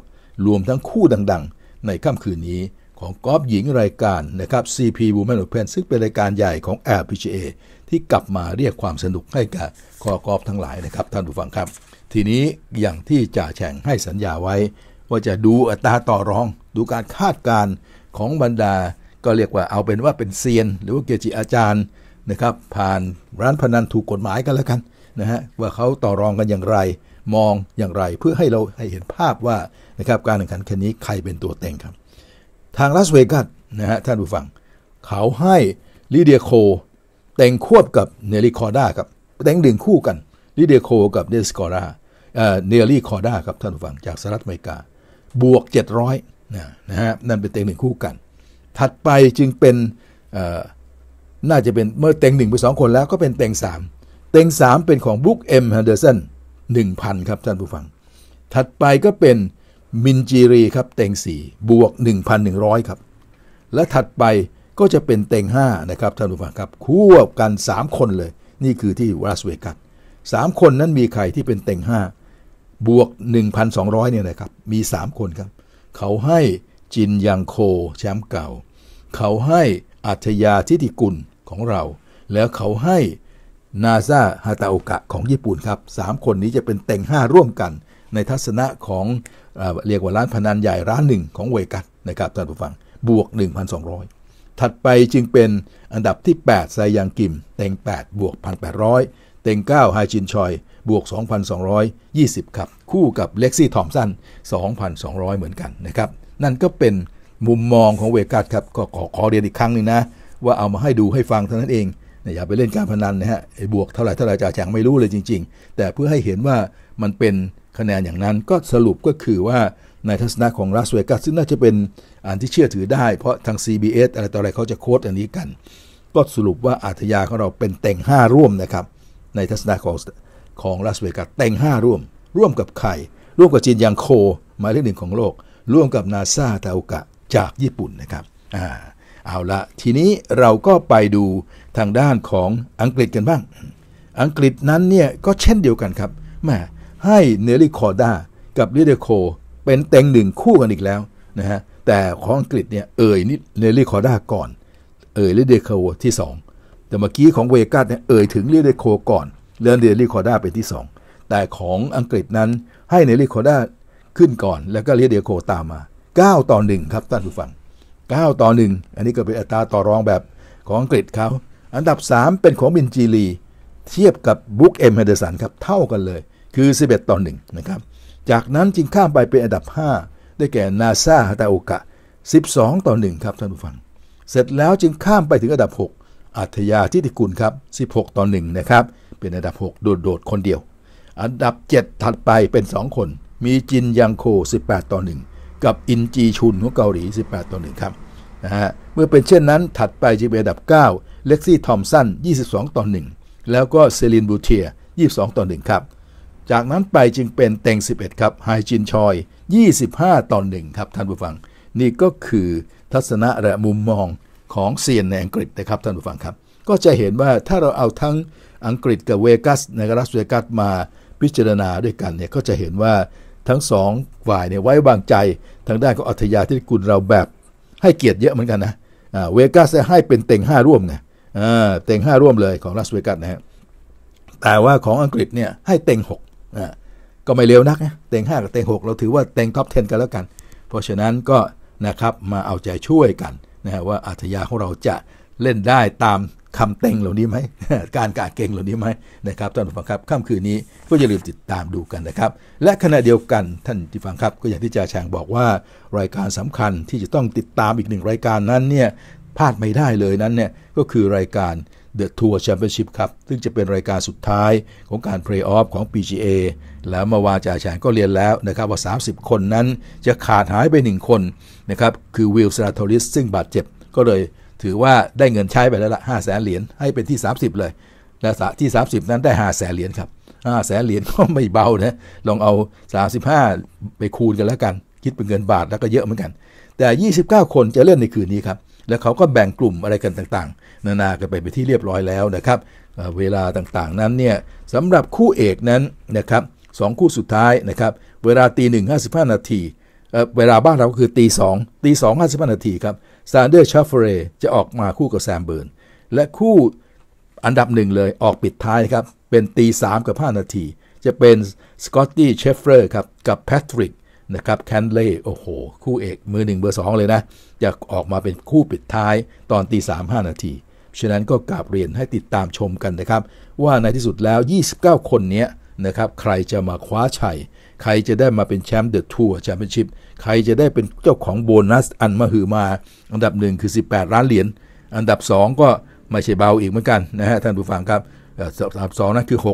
รวมทั้งคู่ดังๆ ในค่ำคืนนี้ของกอล์ฟหญิงรายการนะครับ CP Women Open ซึ่งเป็นรายการใหญ่ของ LPGA ที่กลับมาเรียกความสนุกให้กับคอกอบทั้งหลายนะครับ ท่านผู้ฟังครับ ทีนี้อย่างที่จ่าแฉ่งให้สัญญาไว้ ว่าจะดูอัตราต่อรอง ดูการคาดการณ์ของบรรดาก็เรียกว่าเอาเป็นว่าเป็นเซียน หรือว่าเกจิอาจารย์นะครับผ่านร้านพนันถูกกฎหมายกันแล้วกันนะฮะว่าเขาต่อรองกันอย่างไร มองอย่างไรเพื่อให้เราให้เห็นภาพว่านะครับการแข่งขันแค่นี้ใครเป็นตัวเต็งครับ ทางลาสเวกัสนะฮะท่านผู้ฟังเขาให้ลิเดียโคแต่งควบกับเนลีคอร์ด้าครับ แต่งดึงคู่กันลิเดียโคกับเดสกอร่าเนลี่คอร์ด้าครับ ท่านผู้ฟังจากสหรัฐอเมริกาบวก 700นะนะฮะนั่นเป็นแต่งหนึ่งคู่กัน ถัดไปจึงเป็นน่าจะเป็นเมื่อแต่งหนึ่งไปสองคนแล้วก็เป็นแต่งสามแต่งสามเป็นของบุ๊กเอ็มแฮนเดอร์สันหนึ่งพันครับ ท่านผู้ฟัง ถัดไปก็เป็นมินจีรีครับ แต่งสี่บวก 1,100 ครับ และถัดไปก็จะเป็นเต็ง5นะครับท่านผู้ฟังครับคู่กัน 3 คนเลย นี่คือที่วาสเวกัสสามคนนั้นมีใครที่เป็นเต็ง5 บวก 1,200เนี่ยนะครับ มี 3 คนครับ เขาให้จินยังโคแชมป์เก่า เขาให้อัธยาทิติกุลของเรา แล้วเขาให้นาซาฮาตาโอกะของญี่ปุ่นครับสามคนนี้จะเป็นเต็ง5 ร่วมกันในทัศนะของเรียกว่าร้านพนันใหญ่ร้านหนึ่งของเวกัสนะครับท่านผู้ฟังบวก 1,200ถัดไปจึงเป็นอันดับที่8ไซยังกิมเต็ง8บวก1,800 เต็ง9ไฮจินชอย บวก 2,220 ครับ คู่กับเล็กซี่ทอมสัน2,200 เหมือนกันนะครับนั่นก็เป็นมุมมองของเวกัสครับก็ขอขอเรียนอีกครั้งหนึ่งนะ ว่าเอามาให้ดูให้ฟังเท่านั้นเอง อย่าไปเล่นการพนันนะฮะบวกเท่าไหร่เท่าไหร่จ่าแฉงไม่รู้เลยจริงๆ แต่เพื่อให้เห็นว่ามันเป็นคะแนนอย่างนั้นก็สรุปก็คือว่าในทัศนะของรัสเวกัสซึ่งน่าจะเป็นอันที่เชื่อถือได้เพราะทาง CBS อะไรต่ออะไรเขาจะโค้ดอันนี้กัน ก็สรุปว่าอาทยาของเราเป็นแต่ง 5 ร่วมนะครับ ในทัศนะของ ของรัสเวกัสแต่ง 5 ร่วม ร่วมกับใครร่วมกับจีนยังโคหมายเลขหนึ่งของโลก ร่วมกับนาซาทาโอกะจากญี่ปุ่นนะครับอ่าเอาละทีนี้เราก็ไปดูทางด้านของอังกฤษกันบ้างอังกฤษนั้นเนี่ยก็เช่นเดียวกันครับแมให้เนลิคอร์ดากับลิเดโคเป็นเต็งหนึ่งคู่กันอีกแล้วนะฮะแต่ของอังกฤษเนี่ยเอ่ยนิดเนลี่คอร์ด้าก่อนเอ่ยเดเดโคที่ 2 แต่เมื่อกี้ของเวกัสเนี่ยเอ่ยถึงเลเดโคก่อนเรื่องเนลี่คอร์ด้าเป็นที่ 2 แต่ของอังกฤษนั้นให้เนลี่คอร์ด้าขึ้นก่อน แล้วก็เลเดโคตามมา 9ต่อ1ครับท่านผู้ฟัง 9ต่อ1อันนี้ก็เป็นอัตราต่อรองแบบของอังกฤษเขาอันดับ 3 เป็นของบินจีรีเทียบกับบุ๊กเอ็มเฮเดสันครับเท่ากันเลยคือ11ต่อ1นะครับจากนั้นจึงข้ามไปเป็นอันดับ 5 ได้แก่นาซาฮาตาโอกะ12 ต่อ 1 ครับท่านผู้ฟัง เสร็จแล้วจึงข้ามไปถึงอันดับ 6 อัธยาทิติกุลครับ 16 ต่อ 1 นะครับ เป็นอันดับ 6 โดดๆ คนเดียว อันดับ 7 ถัดไปเป็น 2 คน มีจินยังโค18 ต่อ 1 กับอินจีชุนของเกาหลี 18 ต่อ1ครับนะฮะเมื่อเป็นเช่นนั้นถัดไปจะเป็นอันดับ9 เล็กซี่ทอมสัน22 ต่อ 1 แล้วก็เซลินบูเทีย22ต่อ1ครับจากนั้นไปจึงเป็นเต็ง 11 ครับไฮจินชอย 25ต่อ1ครับ ท่านผู้ฟังนี่ก็คือทัศนะและมุมมองของเซียนในอังกฤษนะครับ ท่านผู้ฟังครับ ก็จะเห็นว่าถ้าเราเอาทั้งอังกฤษกับเวกัสในรัสเวกัสมาพิจารณาด้วยกันเนี่ยก็จะเห็นว่าทั้งสองฝ่ายเนี่ยไว้วางใจทางด้านของอัธยาที่กุลเราแบบให้เกียรติเยอะเหมือนกันนะเวกัสให้เป็นเต็ง5 ร่วมไงเต็ง5ร่วมเลยของรัสเวกัสนะฮะแต่ว่าของอังกฤษเนี่ยให้เต็ง6นะก็ไม่เร็วนักนะเต็ง5กับเต็ง6เราถือว่าเต็งท็อป10กันแล้วกัน เพราะฉะนั้นก็นะครับมาเอาใจช่วยกันนะว่าอัธยาของเราจะเล่นได้ตามคำเต็งเหล่านี้ไหมการกาดเก่งเหล่านี้ไหมนะครับท่านผู้ฟังครับค่ำคืนนี้ก็อย่าลืมติดตามดูกันนะครับและขณะเดียวกันท่านที่ฟังครับ ก็อย่างที่จ่าช้างบอกว่ารายการสำคัญที่จะต้องติดตามอีกหนึ่งรายการนั้นเนี่ยพลาดไม่ได้เลยนั้นเนี่ยก็คือรายการ The Tour Championship ครับ ซึ่งจะเป็นรายการสุดท้ายของการเพลย์ออฟของ PGA แล้วเมื่อวานจ่าแฉนก็เรียนแล้วนะครับ ว่า 30 คนนั้นจะขาดหายไป 1 คนนะครับ คือวิลสลาทอริสซึ่งบาดเจ็บ ก็เลยถือว่าได้เงินใช้ไปแล้วละ5้าแสนเหรียญให้เป็นที่ 30 เลย และที่ 30 นั้นได้5 0แสนเหรียญครับ5แสนเหรียญก็ไม่เบานะ ลองเอา 35 ไปคูณกันแล้วกัน คิดเป็นเงินบาทแล้วก็เยอะเหมือนกัน แต่ 29 คนจะเล่นในคืนนี้ครับแล้วเขาก็แบ่งกลุ่มอะไรกันต่างๆ นานากันไปไปที่เรียบร้อยแล้วนะครับเวลาต่างๆนั้นเนี่ยสำหรับคู่เอกนั้นนะครับสองคู่สุดท้ายนะครับเวลาตีหนึ่งห้าสิบห้านาที เวลาบ้านเราก็คือตีสองตีสองห้าสิบห้านาทีครับซานเดอร์ชาฟเฟรจะออกมาคู่กับแซมเบิร์นและคู่อันดับหนึ่งเลยออกปิดท้ายครับเป็นตีสามกับห้านาที จะเป็นสกอตตี้เชฟเฟอร์ครับกับแพทริกนะครับแคนเล่โอ้โห คู่เอก มือหนึ่งเบอร์สองเลยนะจะออกมาเป็นคู่ปิดท้ายตอนตีสามห้านาทีฉะนั้นก็กราบเรียนให้ติดตามชมกันนะครับ ว่าในที่สุดแล้ว 29 คนนี้นะครับใครจะมาคว้าชัยใครจะได้มาเป็นแชมป์เดอะทัวร์แชมเปี้ยนชิพใครจะได้เป็นเจ้าของโบนัสอันมหือมา อันดับหนึ่งคือ 18ล้านเหรียญอันดับ 2 ก็ไม่ใช่เบาอีกเหมือนกันนะฮะท่านผู้ฟังครับอันดับสองนั่นคือ 6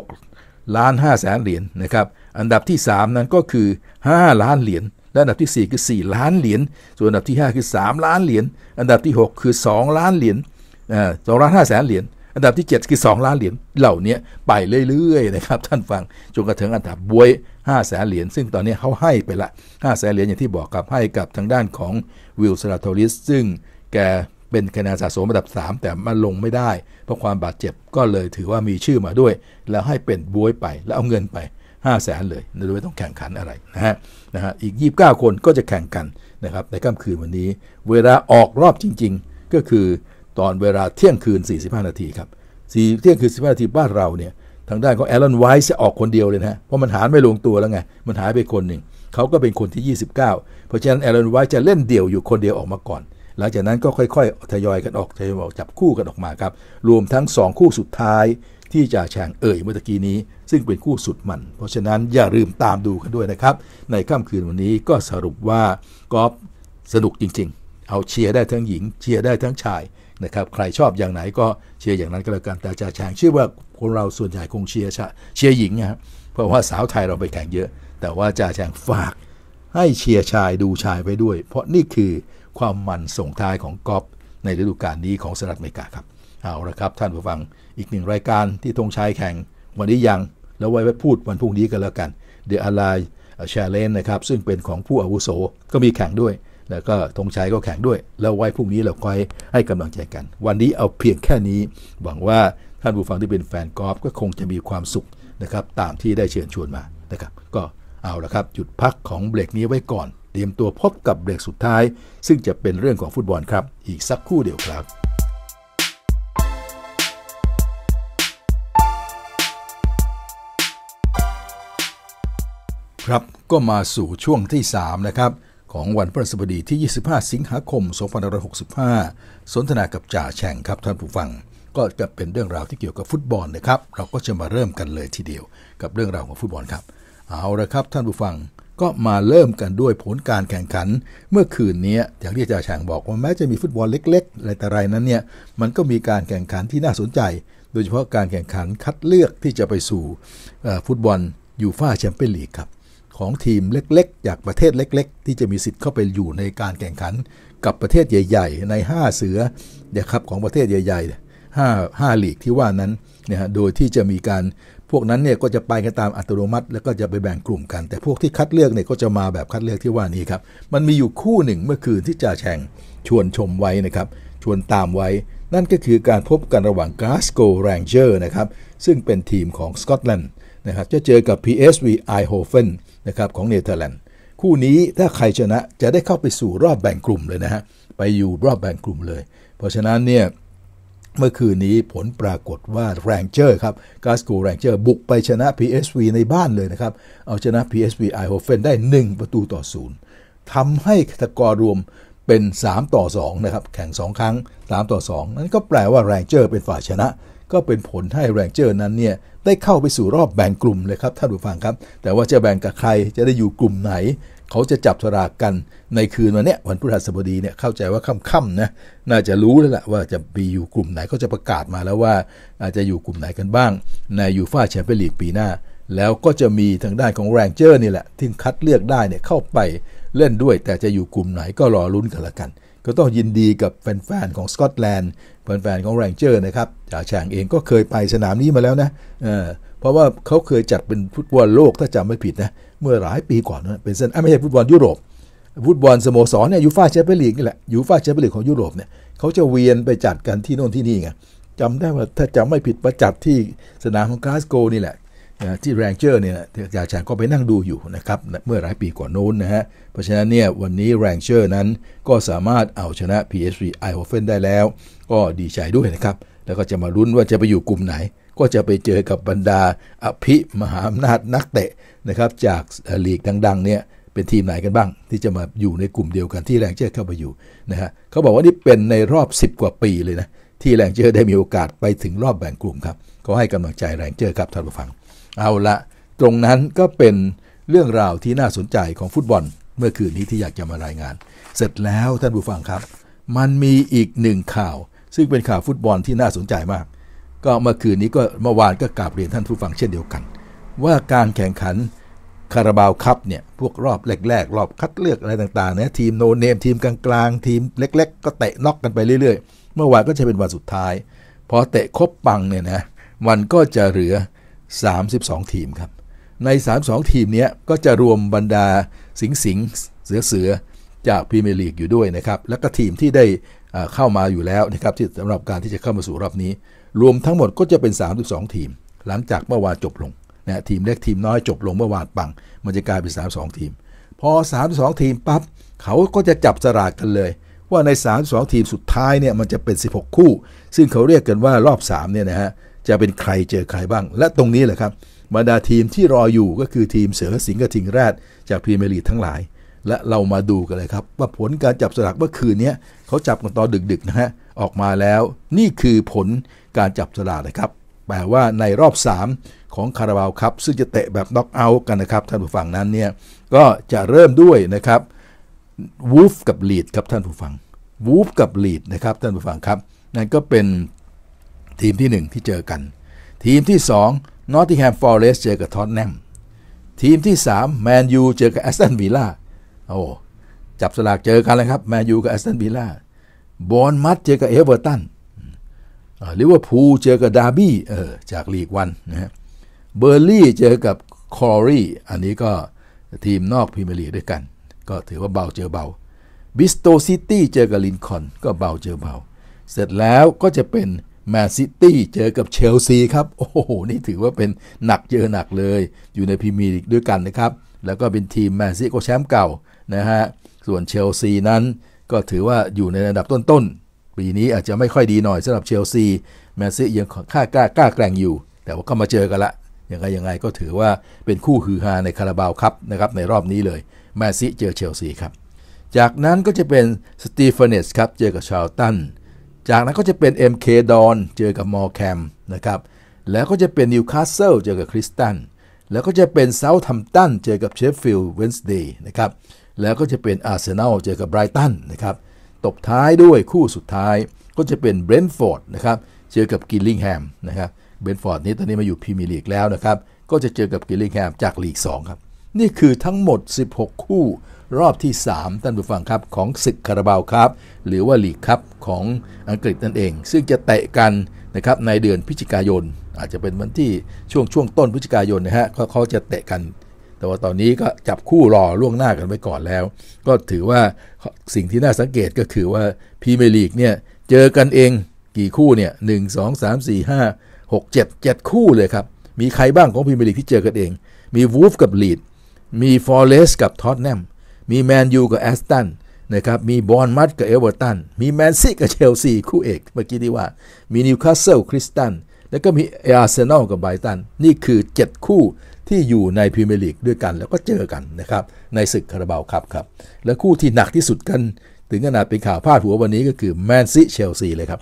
ล้าน5แสนเหรียญนะครับ อันดับที่ 3 นั้นก็คือ 5 ล้านเหรียญและอันดับที่ 4 คือ 4 ล้านเหรียญ ส่วนอันดับที่ 5 คือ 3 ล้านเหรียญ อันดับที่ 6 คือ 2 ล้านเหรียญสองล้านห้าแสนเหรียญ อันดับที่7คือ2 ล้านเหรียญ เหล่านี้ไปเรื่อยๆนะครับท่านฟัง จนกระทั่งอันดับบวย5แสนเหรียญ ซึ่งตอนนี้เขาให้ไปละ5แสนเหรียญอย่างที่บอกกับให้กับทางด้านของวิลสลาโทลิสซึ่งแกเป็นคะแนนสะสมระดับ 3 แต่มันลงไม่ได้ เพราะความบาดเจ็บก็เลยถือว่ามีชื่อมาด้วย แล้วให้เป็นบวยไป แล้วเอาเงินไป 5 0 0แสนเลยโดยไม่ต้องแข่งขันอะไรนะฮะนะฮะอีก 29 คนก็จะแข่งกันนะครับในค่ำคืนวันนี้เวลาออกรอบจริงๆ ก็คือตอนเวลาเที่ยงคืน 45 นาทีครับสี่เที่ยงคืน15นาทีบ้านเราเนี่ยทางด้านของ แอลอนไวส์จะออกคนเดียวเลยนะเพราะมันหาไม่ลงตัวแล้วไงมันหายไปคนหนึ่งเขาก็เป็นคนที่ 29 เพราะฉะนั้นแอลอนไวส์จะเล่นเดี่ยวอยู่คนเดียวออกมาก่อนหลังจากนั้นก็ค่อยๆทยอยกันออกทยอยออกจับคู่กันออกมาครับรวมทั้ง 2 คู่สุดท้ายที่จะแข่งเอ่ยเมื่อกี้นี้ ซึ่งเป็นคู่สุดมัน เพราะฉะนั้นอย่าลืมตามดูกันด้วยนะครับ ในค่ำคืนวันนี้ก็สรุปว่ากอล์ฟสนุกจริงๆ เอาเชียร์ได้ทั้งหญิง เชียร์ได้ทั้งชายนะครับใครชอบอย่างไหนก็เชียร์อย่างนั้นก็แล้วกันแต่จ่าข่งเชื่อว่าคนเราส่วนใหญ่คงเชียร์เชียร์หญิงนะครับเพราะว่าสาวไทยเราไปแข่งเยอะ แต่ว่าจ่าข่งฝากให้เชียร์ชายดูชายไปด้วย เพราะนี่คือความมันส่งท้ายของกอล์ฟในฤดูกาลนี้ของสหรัฐอเมริกาครับเอาละครับท่านผู้ฟังอีกหนึ่งรายการที่ธงชัยแข่งวันนี้ยังแล้วไว้พูดวันพรุ่งนี้กันแล้วกันเดอะอะไ์แชร์เลนนะครับซึ่งเป็นของผู้อาวุโสก็มีแข่งด้วยแล้วก็ธงชัยก็แข่งด้วยแล้วไว้พรุ่งนี้เราค่อยให้กำลังใจกัน วันนี้เอาเพียงแค่นี้หวังว่าท่านผู้ฟังที่เป็นแฟนกอล์ฟก็คงจะมีความสุขนะครับตามที่ได้เชิญชวนมานะครับก็เอาละครับหยุดพักของเบรกนี้ไว้ก่อนเตรียมตัวพบกับเบรกสุดท้าย ซึ่งจะเป็นเรื่องของฟุตบอลครับอีกสักคู่เดียวครับ ครับก็มาสู่ช่วงที่3นะครับของวันพฤหัสบดีที่ 25 สิงหาคม2565 สนทนากับจ่าแฉ่งครับ ท่านผู้ฟังก็จะเป็นเรื่องราวที่เกี่ยวกับฟุตบอลนะครับ เราก็จะมาเริ่มกันเลยทีเดียว กับเรื่องราวของฟุตบอลครับ เอาละครับท่านผู้ฟังก็มาเริ่มกันด้วยผลการแข่งขันเมื่อคืนนี้อย่างที่อาจารย์แฉงบอกว่าแม้จะมีฟุตบอลเล็กๆอะไรแต่ไรนั้นเนี่ยมันก็มีการแข่งขันที่น่าสนใจ โดยเฉพาะการแข่งขันคัดเลือกที่จะไปสู่ฟุตบอลยูฟ่าแชมเปี้ยนลีกครับของทีมเล็กๆ จากประเทศเล็ก ๆ ที่จะมีสิทธิ์เข้าไปอยู่ในการแข่งขันกับประเทศใหญ่ ๆ ใน 5 เสือเดียครับของประเทศใหญ่ ๆ 5 5ลีกที่ว่านั้นนะฮะโดยที่จะมีการพวกนั้นเนี่ยก็จะไปกันตามอัตโนมัติ แล้วก็จะไปแบ่งกลุ่มกัน แต่พวกที่คัดเลือกเนี่ยก็จะมาแบบคัดเลือกที่ว่านี้ครับ มันมีอยู่คู่หนึ่งเมื่อคืนที่จ่าแฉ่งชวนชมไว้นะครับ ชวนตามไว้ นั่นก็คือการพบกันระหว่างกาสโกเรนเจอร์นะครับซึ่งเป็นทีมของสกอตแลนด์นะครับจะเจอกับ PSV e i ไอ h o เ e n นะครับของเนเธอร์แลนด์คู่นี้ถ้าใครชนะจะได้เข้าไปสู่รอบแบ่งกลุ่มเลยนะฮะไปอยู่รอบแบ่งกลุ่มเลย เพราะฉะนั้นเนี่ยเมื่อคืนนี้ผลปรากฏว่าแรงเจอร์ครับ กาสกูแรงเจอร์บุกไปชนะ PSV ในบ้านเลยนะครับ เอาชนะ PSV ไอโฮเฟนได้ 1 ประตูต่อศูนย์ทำให้ะกอร์รวมเป็น 3 ต่อ 2 นะครับ แข่ง 2 ครั้ง 3 ต่อ 2 นั่นก็แปลว่าแรงเจอร์ เป็นฝ่ายชนะ ก็เป็นผลให้แรงเจอร์นั้นเนี่ยได้เข้าไปสู่รอบแบ่งกลุ่มเลยครับท่านผู้ฟังครับ แต่ว่าจะแบ่งกับใครจะได้อยู่กลุ่มไหนเขาจะจับสลากกันในคืนวันเนี้ยวันพฤหัสบดีเนี่ยเข้าใจว่าค่ำๆนะน่าจะรู้แล้วล่ะว่าจะมีอยู่กลุ่มไหนเขาจะประกาศมาแล้วว่าอาจจะอยู่กลุ่มไหนกันบ้าง ในยูฟ่าแชมเปี้ยนลีกปีหน้า แล้วก็จะมีทางด้านของแรงเจอร์นี่แหละที่คัดเลือกได้เนี่ยเข้าไปเล่นด้วย แต่จะอยู่กลุ่มไหนก็รอรุ้นกันละกัน ก็ต้องยินดีกับแฟนๆของสกอตแลนด์แฟนๆของแรงเจอร์นะครับจ่าแฉงเองก็เคยไปสนามนี้มาแล้วนะเพราะว่าเขาเคยจัดเป็นฟุตบอลโลกถ้าจำไม่ผิดนะเมื่อหลายปีก่อนนะเป็นเส้นไม่ใช่ฟุตบอลยุโรปฟุตบอลสโมสรเนี่ยยูฟ่าแชมเปี้ยนลีกนี่แหละยูฟ่าแชมเปี้ยนลีกของยุโรปเนี่ยเขาจะเวียนไปจัดกันที่โน่นที่นี่ไงจำได้ว่าถ้าจำไม่ผิดประจัดที่สนามของกาสโกนี่แหละที่แรงเจอร์เนี่ยอาจารย์ชาก็ไปนั่งดูอยู่นะครับเมื่อหลายปีก่อนโน้นนะฮะเพราะฉะนั้นเนี่ยวันนี้แรงเจอร์นั้นก็สามารถเอาชนะ PSV ไอโอเฟนได้แล้ว ก็ดีใจด้วยนะครับแล้วก็จะมาลุ้นว่าจะไปอยู่กลุ่มไหนก็จะไปเจอกับบรรดาอภิมหาอำนาจนักเตะนะครับจากลีกดังๆเนี่ยเป็นทีมไหนกันบ้าง ที่จะมาอยู่ในกลุ่มเดียวกันที่แรงเจอร์เข้าไปอยู่นะฮะเขาบอกว่านี่เป็นในรอบ 10 กว่าปีเลยนะที่แรงเจอร์ได้มีโอกาสไปถึงรอบแบ่งกลุ่มครับก็ให้กำลังใจแรงเจอร์ครับท่านผู้ฟัง เอาละตรงนั้นก็เป็นเรื่องราวที่น่าสนใจของฟุตบอล เมื่อคืนนี้ที่อยากจะมารายงาน เสร็จแล้วท่านผู้ฟังครับ มันมีอีกหนึ่งข่าว ซึ่งเป็นข่าวฟุตบอลที่น่าสนใจมากก็เมื่อคืนนี้ก็เมื่อวานก็กราบเรียนท่านผู้ฟังเช่นเดียวกัน ว่าการแข่งขัน คาราบาวคัพเนี่ยพวกรอบแรกๆ รอบคัดเลือกอะไรต่างๆเนี่ยทีมโนเนม ทีมกลางๆ ทีมเล็กๆ ก็เตะน็อกกันไปเรื่อยๆ เมื่อวานก็จะเป็นวันสุดท้าย พอเตะครบปังเนี่ยนะมันก็จะเหลือ 32 ทีมครับ ใน 32 ทีมเนี้ยก็จะรวมบรรดาสิงสิงเสือเสือจากพรีเมียร์ลีกอยู่ด้วยนะครับแล้วก็ทีมที่ได้เข้ามาอยู่แล้วนะครับที่สำหรับการที่จะเข้ามาสู่รอบนี้รวมทั้งหมดก็จะเป็น32 ทีม หลังจากเมื่อวานจบลงนะทีมเล็กทีมน้อยจบลงเมื่อวานปัง มันจะกลายเป็น32 ทีม พอ 32 ทีมปับ๊บเขาก็จะจับสลากกันเลย ว่าใน 32 ทีมสุดท้ายเนี่ยมันจะเป็น16 คู่ ซึ่งเขาเรียกกันว่ารอบ3เนี่ยนะฮะจะเป็นใครเจอใครบ้าง และตรงนี้แหละครับบรรดาทีมที่รออยู่ก็คือทีมเสือสิงห์กระทิงแรดจากพรีเมียร์ลีกทั้งหลาย และเรามาดูกันเลยครับว่าผลการจับสลากเมื่อคืนนี้เขาจับกันตอนดึกๆนะฮะออกมาแล้วนี่คือผลการจับสลากนะครับแปลว่าในรอบ 3 ของคาราบาวครับซึ่งจะเตะแบบน็อกเอาท์กันนะครับ ท่านผู้ฟังนั้นเนี่ยก็จะเริ่มด้วยนะครับวูฟกับลีดครับท่านผู้ฟังวูฟกับลีดนะครับท่านผู้ฟังครับ นั่นก็เป็นทีมที่ 1 ที่เจอกัน ทีมที่2นอตติแฮมฟอร์เรสเจอกับท็อตแนมทีมที่3แมนยูเจอกับแอสตันวิลล่าโอ้จับสลากเจอกันแล้วครับแมนยูกับแอสตันวิลล่าบอลมัดเจอกับเอเวอร์ตันหรือว่าพูเจอกับดาร์บี้จากลีกวันนะเบอร์ลี่เจอกับคอร์รีอันนี้ก็ทีมนอกพรีเมียร์ลีกด้วยกัน ก็ถือว่าเบาเจอเบาบิสโตซิตี้เจอกับลินคอนก็เบาเจอเบา เสร็จแล้วก็จะเป็นแมนซิตี้เจอกับเชลซีครับ โอ้โห นี่ถือว่าเป็นหนักเจอหนักเลยอยู่ในพรีเมียร์ลีกด้วยกันนะครับ แล้วก็เป็นทีมแมนซิตี้ก็แชมป์เก่า นะฮะ ส่วนเชลซี นั้นก็ถือว่าอยู่ในระดับต้นๆ ปีนี้อาจจะไม่ค่อยดีหน่อยสำหรับเชลซีแมนซียังค่ากล้ากล้าแกร่งอยู่ แต่ว่าก็มาเจอกันละยังไงยังไงก็ถือว่าเป็นคู่ฮือฮาในคาราบาวครับนะครับ ในรอบนี้เลยแมนซีเจอเชลซีครับ จากนั้นก็จะเป็นสตีฟเนสครับเจอกับชาวตัน จากนั้นก็จะเป็น MK ดอนเจอกับมอร์แคมนะครับ แล้วก็จะเป็นนิวคาสเซิลเจอกับคริสตัน แล้วก็จะเป็นเซาท์ทัมตันเจอกับเชฟฟิลด์เวนส์เดย์นะครับแล้วก็จะเป็นอาร์เซนอลเจอกับไบรตันนะครับ ตบท้ายด้วยคู่สุดท้ายก็จะเป็นเบรนท์ฟอร์ดนะครับ เจอกับกิลลิงแฮมนะครับ เบรนท์ฟอร์ดนี้ตอนนี้มาอยู่พรีเมียร์ลีกแล้วนะครับ ก็จะเจอกับกิลลิงแฮมจากลีก2ครับ นี่คือทั้งหมด 16 คู่รอบที่3ท่านผู้ฟังครับ ของศึกคาราบาวครับหรือว่าลีกครับของอังกฤษนั่นเอง ซึ่งจะเตะกันนะครับในเดือนพฤศจิกายน อาจจะเป็นวันที่ช่วงช่วงต้นพฤศจิกายนนะฮะเขาจะเตะกันแต่ว่าตอนนี้ก็จับคู่รอล่วงหน้ากันไว้ก่อนแล้ว ก็ถือว่าสิ่งที่น่าสังเกตก็คือว่าพรีเมียร์ลีกเนี่ย เจอกันเองกี่คู่เนี่ยหนึ่งสองสามสี่ห้าหกเจ็ดเจ็ดคู่เลยครับมีใครบ้างของพรีเมียร์ลีกที่เจอกันเอง มีวูฟกับลีดมีฟอร์เรสกับท็อตแนมมีแมนยูกับแอสตันนะครับมีบอนมัดกับเอเวอร์ตัน มีแมนซีกับเชลซีคู่เอก เมื่อกี้ที่ว่ามีนิวคาสเซิลคริสตันแล้วก็มีอาร์เซนอลกับไบตัน นี่คือ 7 คู่ที่อยู่ในพรีเมียร์ลีกด้วยกัน แล้วก็เจอกันนะครับในศึกคาราบาวครับครับ และคู่ที่หนักที่สุดกันถึงขนาดเป็นข่าวพาดหัววันนี้ก็คือแมนซิเชลซีเลยครับ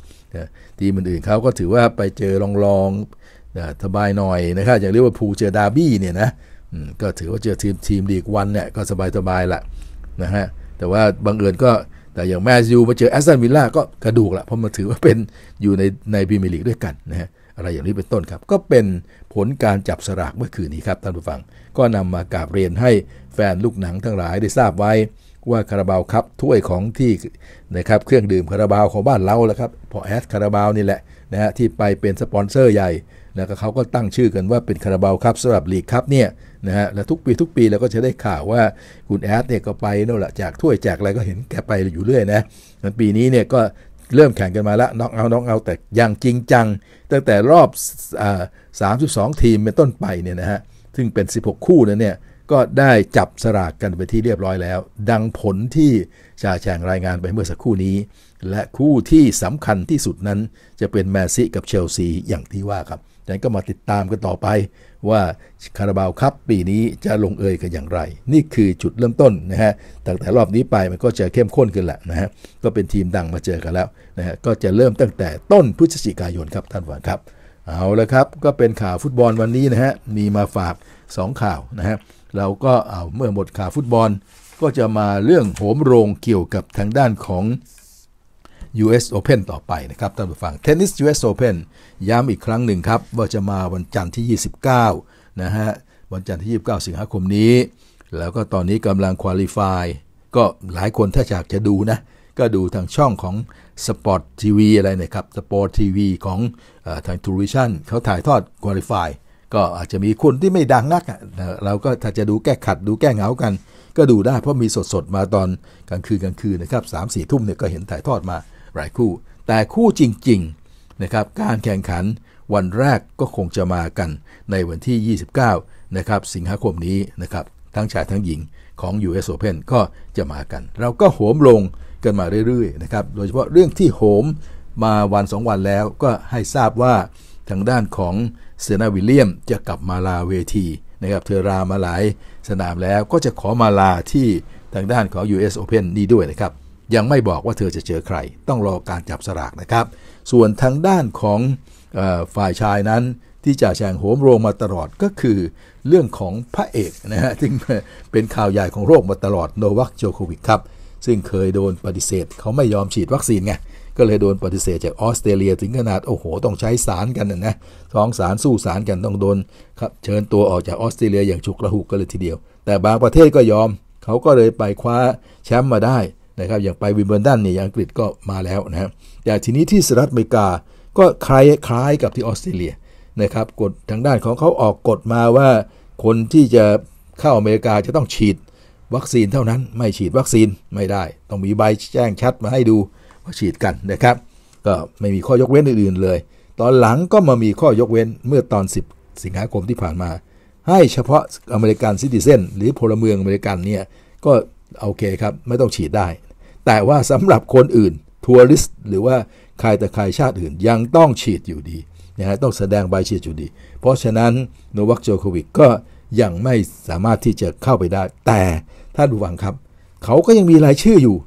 ทีมอื่นๆเขาก็ถือว่าไปเจอลองๆสบายหน่อยนะครับ อย่างเรียกว่าพูเจอดาร์บี้เนี่ยนะก็ถือว่าเจอทีมทีมลีกวันเนี่ยก็สบายสบายละนะฮะแต่ว่าบางเอิญก็แต่อย่างแมนยูมาเจอแอสตันวิลล่าก็กระดูกละเพราะมันถือว่าเป็นอยู่ในในพรีเมียร์ลีกด้วยกันนะฮะอะไรอย่างนี้เป็นต้นครับก็เป็นผลการจับสลากเมื่อคืนนี้ครับท่านผู้ฟัง ก็นำมากราบเรียนให้แฟนลูกหนังทั้งหลายได้ทราบไว้ว่าคาราบาวครับถ้วยของที่นะครับเครื่องดื่มคาราบาวของบ้านเราแล้วครับพอแอดคาราบาวนี่แหละนะฮะที่ไปเป็นสปอนเซอร์ใหญ่แล้วก็เขาก็ตั้งชื่อกันว่าเป็นคาราบาวครับสำหรับลีกครับเนี่ยนะฮะและทุกปีทุกปีเราก็จะได้ข่าวว่าคุณแอดเนี่ยก็ไปนั่นแหละจากถ้วยแจกอะไรก็เห็นแกไปอยู่เรื่อยนะปีนี้เนี่ยก็เริ่มแข่งกันมาแล้วน็อกเอาน็อกเอาแต่อย่างจริงจัง ตั้งแต่รอบสามสิบสองทีมเป็นต้นไปเนี่ยนะฮะซึ่งเป็น 16 คู่นั้นเนี่ยก็ได้จับสลากกันไปที่เรียบร้อยแล้ว ดังผลที่ชาแชงรายงานไปเมื่อสักครู่นี้ และคู่ที่สำคัญที่สุดนั้นจะเป็นแมซี่กับเชลซีอย่างที่ว่าครับฉะนั้นก็มาติดตามกันต่อไปว่าคาราบาวครับปีนี้จะลงเอยกันอย่างไร นี่คือจุดเริ่มต้นนะฮะตั้งแต่รอบนี้ไปมันก็จะเข้มข้นขึ้นแหละนะฮะก็เป็นทีมดังมาเจอกันแล้วนะฮะก็จะเริ่มตั้งแต่ต้นพฤศจิกายนครับท่านผู้ชมครับเอาละครับก็เป็นข่าวฟุตบอลวันนี้นะฮะมีมาฝาก 2 ข่าวนะฮะเราก็เอาเมื่อหมดข่าวฟุตบอล ก็จะมาเรื่องโหมโรงเกี่ยวกับทางด้านของ US Open ต่อไปนะครับท่านผู้ฟังเทนนิส US Open ย้ำอีกครั้งหนึ่งครับ ว่าจะมาวันจันทร์ที่ 29นะฮะวันจันทร์ที่ 29 สิงหาคมนี้ แล้วก็ตอนนี้กำลังควอลิฟายก็หลายคนถ้าอยากจะดูนะ ก็ดูทางช่องของ Sport TV อะไรนะครับ Sport TV ของอทางทูริชันเขาถ่ายทอดควอลิฟายก็อาจจะมีคนที่ไม่ดังนักเราก็ถ้าจะดูแก้ขัดดูแก้เหงากัน ก็ดูได้เพราะมีสดๆมาตอนกลางคืนกลางคืนนะครับสามสี่ทุ่มเนี่ยก็เห็นถ่ายทอดมาหลายคู่ แต่คู่จริงๆนะครับ การแข่งขันวันแรกก็คงจะมากันในวันที่ 29 นะครับ สิงหาคมนี้นะครับ ทั้งชายทั้งหญิงของ US Open ก็จะมากัน เราก็โหมลงกันมาเรื่อยๆนะครับ โดยเฉพาะเรื่องที่โหมมาวัน2วันแล้วก็ให้ทราบว่าทางด้านของเซนาวิลเลียมจะกลับมาลาเวทีนะครับ เธอรามาหลายสนามแล้วก็จะขอมาลาที่ทางด้านของ US Open นี้ด้วยนะครับยังไม่บอกว่าเธอจะเจอใคร ต้องรอการจับสลากนะครับ ส่วนทางด้านของฝ่ายชายนั้นที่จ่าแชงโหมโรงมาตลอดก็คือ เรื่องของพระเอกนะฮะที่เป็นข่าวใหญ่ของโรคมาตลอดโนวัคโจโควิดครับ ซึ่งเคยโดนปฏิเสธ เขาไม่ยอมฉีดวัคซีนไง ก็เลยโดนปฏิเสธจากออสเตรเลียถึงขนาด โอ้โห ต้องใช้ศาลกันนะท้องศาลสู้ศาลกันต้องโดนครับเชิญตัวออกจากออสเตรเลียอย่างฉุกระหุกกันเลยทีเดียว แต่บางประเทศก็ยอมเขาก็เลยไปคว้าแชมป์มาได้นะครับอย่างไปวิมเบิลดันเนี่ยอังกฤษก็มาแล้วนะครับแต่ทีนี้ที่สหรัฐอเมริกาก็คล้ายคล้ายกับที่ออสเตรเลียนะครับกฎทางด้านของเขาออกกฎมาว่า คนที่จะเข้าอเมริกาจะต้องฉีดวัคซีนเท่านั้นไม่ฉีดวัคซีนไม่ได้ ต้องมีใบแจ้งชัดมาให้ดูว่าฉีดกันนะครับก็ไม่มีข้อยกเว้นอื่นๆเลย ตอนหลังก็มามีข้อยกเว้นเมื่อตอน 10 สิงหาคมที่ผ่านมา ให้เฉพาะอเมริกันซิติเซนหรือพลเมืองอเมริกันเนี่ยก็โอเคครับไม่ต้องฉีดได้แต่ว่าสำหรับคนอื่นทัวริสหรือว่า ใครแต่ใครชาติอื่นยังต้องฉีดอยู่ดีนะฮะต้องแสดงใบฉีด อยู่ดี เพราะฉะนั้นโนวัคโจโควิกก็ยังไม่สามารถที่จะเข้าไปได้แต่ท่านผู้ฟังครับ เขาก็ยังมีรายชื่ออยู่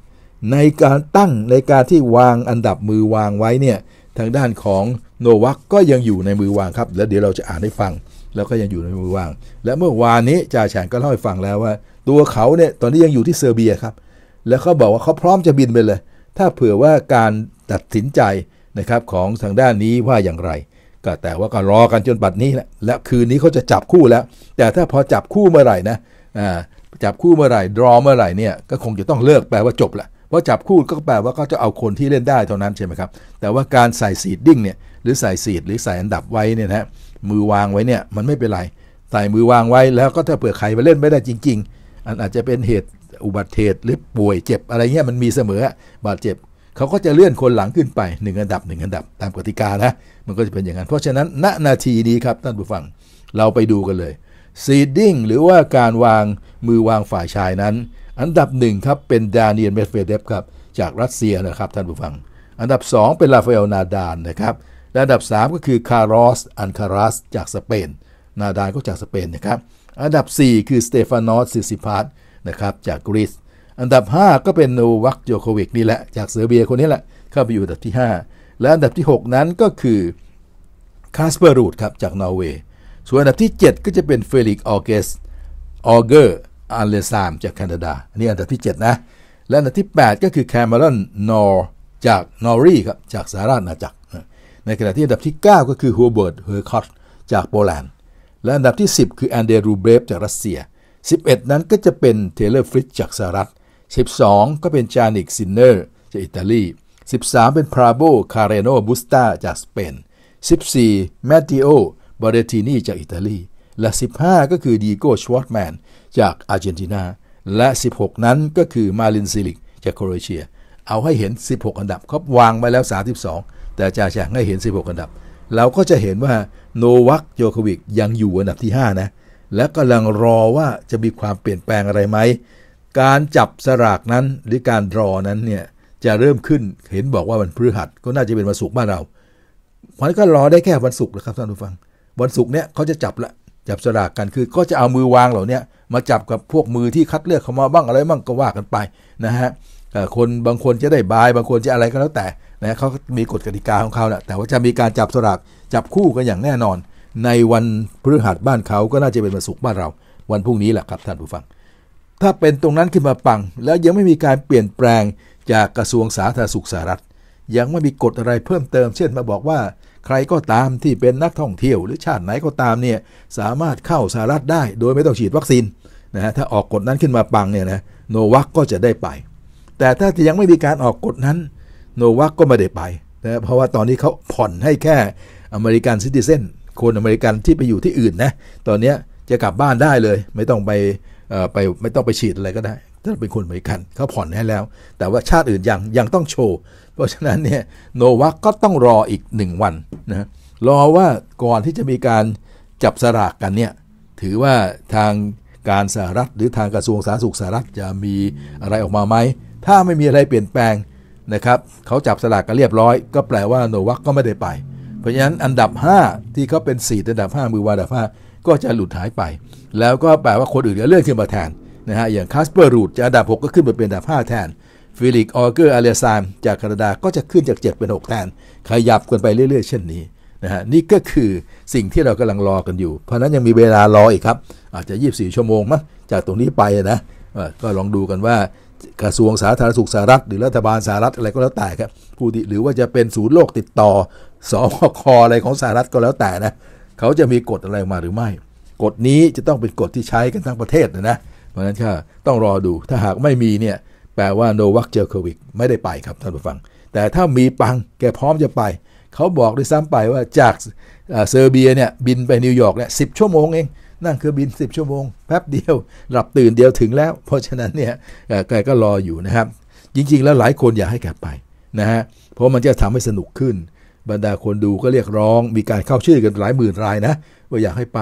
ในการตั้งในการที่วางอันดับมือวางไว้เนี่ยทางด้านของโนวัคก็ยังอยู่ในมือวางครับ แล้วเดี๋ยวเราจะอ่านให้ฟัง แล้วก็ยังอยู่ในมือวาง และเมื่อวานนี้จ่าแฉนก็เล่าให้ฟังแล้วว่า ตัวเขาเนี่ยตอนนี้ยังอยู่ที่เซอร์เบียครับแล้วเขาบอกว่าเขาพร้อมจะบินไปเลย ถ้าเผื่อว่าการตัดสินใจนะครับของทางด้านนี้ว่าอย่างไร ก็แต่ว่าก็รอกันจนบัดนี้แหละและคืนนี้เขาจะจับคู่แล้ว แต่ถ้าพอจับคู่เมื่อไหร่นะอ่าจับคู่เมื่อไหร่ดรอเมื่อไหร่เนี่ยก็คงจะต้องเลิกแปลว่าจบละเพราะจับคู่ก็แปลว่าก็จะเอาคนที่เล่นได้เท่านั้นใช่ไหมครับแต่ว่าการใส่สีดดิ้งเนี่ยหรือใส่สีดหรือใส่อันดับไว้เนี่ยนะมือวางไว้เนี่ยมันไม่เป็นไรใส่มือวางไว้แล้วก็ถ้าเผื่อใครมาเล่นไม่ได้จริง ๆ อันอาจจะเป็นเหตุอุบัติเหตุหรือป่วยเจ็บอะไรเงี้ยมันมีเสมอบาดเจ็บเขาก็จะเลื่อนคนหลังขึ้นไปหนึ่งอันดับหนึ่งอันดับตามกติกานะ มันก็จะเป็นอย่างนั้น เพราะฉะนั้นณนาทีนี้ครับ ท่านผู้ฟังเราไปดูกันเลยซีดดิ้งหรือว่าการวางมือวางฝ่ายชายนั้น อันดับหนึ่งครับ เป็นดานิเอลเมดเฟเดฟครับ จากรัสเซียนะครับ ท่านผู้ฟัง อันดับ 2 เป็นลาฟาเอลนาดานนะครับและอันดับ 3 ก็คือคาร์ลอสอันคารัส จากสเปน นาดานก็จากสเปนนะครับอันดับ 4 คือสเตฟานอสซิซิพาร์นะครับจากกรีซอันดับ 5 ก็เป็นโนวัคโยโควิกนี่แหละ จากเซอร์เบียคนนี้แหละ เข้าไปอยู่อันดับที่ 5 และอันดับที่ 6 นั้นก็คือคาสเปอร์รูดครับจากนอร์เวย์ส่วนอันดับที่ 7 ก็จะเป็นเฟลิก ออเกส ออเกอร์อันเลซาม จากแคนาดาอันนี้อันดับที่ 7 นะ และอันดับที่ 8 ก็คือแคมเมรอนนอร์จากนอร์รีครับจากสหราชอาณาจักรในขณะที่อันดับที่ 9 ก็คือฮัวเบิร์ตเฮอร์คอตจากโปแลนด์และอันดับที่ 10 คือแอนเดรูเบฟจากรัสเซีย11 นั้นก็จะเป็นเทเลอร์ฟริตจากสหรัฐ 12 ก็เป็นจานิกซินเนอร์จากอิตาลี 13 เป็นพราโบคาเรโนบุสตาจากสเปน 14แมตติโอบาเรตินีจากอิตาลี และ 15 ก็คือดีโกชวอตแมนจากอาร์เจนตินา และ 16 นั้นก็คือมาลินซิลิกจากโครเอเชีย เอาให้เห็น 16 อันดับเขาวางไว้แล้ว 32 แต่จะแฉงให้เห็น 16 อันดับ เราก็จะเห็นว่าโนวัคโยควิกยังอยู่อันดับที่5นะและกำลังรอว่าจะมีความเปลี่ยนแปลงอะไรไหม การจับสลากนั้นหรือการรอนั้นเนี่ยจะเริ่มขึ้นเห็นบอกว่าวันพฤหัสก็น่าจะเป็นวันศุกร์บ้านเรามันก็รอได้แค่วันศุกร์นะครับท่านผู้ฟังวันศุกร์เนี่ยเขาจะจับละจับสลากกันคือ ก็จะเอามือวางเหล่านี้มาจับกับพวกมือที่คัดเลือกเขามาบ้างอะไรบ้างก็ว่ากันไปนะฮะคนบางคนจะได้บายบางคนจะอะไรก็แล้วแต่นะเขามีกฎกติกาของเขาแหละแต่ว่าจะมีการจับสลากจับคู่กันอย่างแน่นอนในวันพฤหัสบ้านเขาก็น่าจะเป็นวันศุกร์บ้านเรา วันพรุ่งนี้แหละครับท่านผู้ฟัง ถ้าเป็นตรงนั้นขึ้นมาปัง แล้วยังไม่มีการเปลี่ยนแปลงจากกระทรวงสาธารณสุขสหรัฐยังไม่มีกฎอะไรเพิ่มเติมเช่นมาบอกว่า ใครก็ตามที่เป็นนักท่องเที่ยวหรือชาติไหนก็ตามเนี่ยสามารถเข้าสหรัฐได้ โดยไม่ต้องฉีดวัคซีนนะฮะถ้าออกกฎนั้นขึ้นมาปังเนี่ยนะโนวัคก็จะได้ไป แต่ถ้ายังไม่มีการออกกฎนั้นโนวัคก็ไม่ได้ไปนะเพราะว่าตอนนี้เขาผ่อนให้แค่อเมริกันซิติเซนคนอเมริกันที่ไปอยู่ที่อื่นนะตอนนี้จะกลับบ้านได้เลย ไม่ต้องไปไปไม่ต้องไปฉีดอะไรก็ได้ ถ้าเป็นคนอเมริกันเขาผ่อนให้แล้ว แต่ว่าชาติอื่นยังยังต้องโชว์เพราะฉะนั้นเนี่ยโนวัคก็ต้องรออีกหนึ่งวันนะรอว่าก่อนที่จะมีการจับสลากกันเนี่ยถือว่าทางการสหรัฐหรือทางกระทรวงสาธารณสุขสหรัฐจะมีอะไรออกมาไหมถ้าไม่มีอะไรเปลี่ยนแปลงนะครับเขาจับสลากกันเรียบร้อย ก็แปลว่าโนวัคก็ไม่ได้ไปเพราะฉะนั้นอันดับ 5 ที่เขาเป็น4อันดับ 5 มือวาดับ5ก็จะหลุดหายไป แล้วก็แปลว่าคนอื่นจะเลื่อนขึ้นมาแทนนะฮะอย่างคาสเปอร์รูดจากอันดับ 6 ก็ขึ้นมาเป็นอันดับ 5 แทนฟิลิกออเกอร์อาเลซานจากแคนาดาก็จะขึ้นจาก 7 เป็น 6 แทน ขยับกันไปเรื่อย ๆ เช่นนี้นะฮะนี่ก็คือสิ่งที่เรากำลังรอกันอยู่เพราะนั้นยังมีเวลารออีกครับอาจจะ 24 ชั่วโมงมั้งจากตรงนี้ไปนะก็ลองดูกันว่ากระทรวงสาธารณสุขสหรัฐหรือรัฐบาลสหรัฐอะไรก็แล้วแต่ครับผู้หรือว่าจะเป็นศูนย์โลกติดต่อสวคอะไรของสหรัฐก็แล้วแต่นะ เขาจะมีกฎอะไรมาหรือไม่ กฎนี้จะต้องเป็นกฎที่ใช้กันทั้งประเทศนะนะ เพราะฉะนั้นค่ะต้องรอดู ถ้าหากไม่มีเนี่ย แปลว่าโนวัคเจอโควิกไม่ได้ไปครับท่านผู้ฟัง แต่ถ้ามีปังแกพร้อมจะไป เขาบอกด้วยซ้ำไปว่าจากเซอร์เบียเนี่ย บินไปนิวยอร์กเนี่ยสิชั่วโมงเอง นั่งคือบิน 10 ชั่วโมงแป๊บเดียว หลับตื่นเดียวถึงแล้ว เพราะฉะนั้นเนี่ยแกก็รออยู่นะครับ จริงๆ แล้วหลายคนอยากให้แกไปนะฮะ เพราะมันจะทำให้สนุกขึ้นบรรดาคนดูก็เรียกร้อง มีการเข้าชื่อกันหลายหมื่นรายนะว่าอยากให้ไป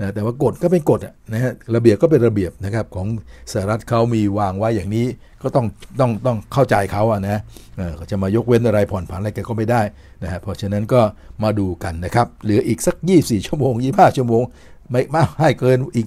นะ แต่ว่ากฎก็เป็นกฎนะฮะ ระเบียบก็เป็นระเบียบนะครับของสหรัฐเขามีวางไว้อย่างนี้ก็ต้องต้องต้องเข้าใจเขาอะนะจะมายกเว้นอะไรผ่อนผันอะไรกก็ไม่ได้นะฮะ เพราะฉะนั้นก็มาดูกันนะครับ เหลืออีกสัก 24 ชั่วโมง 25 ชั่วโมง ไม่มากให้เกินอีก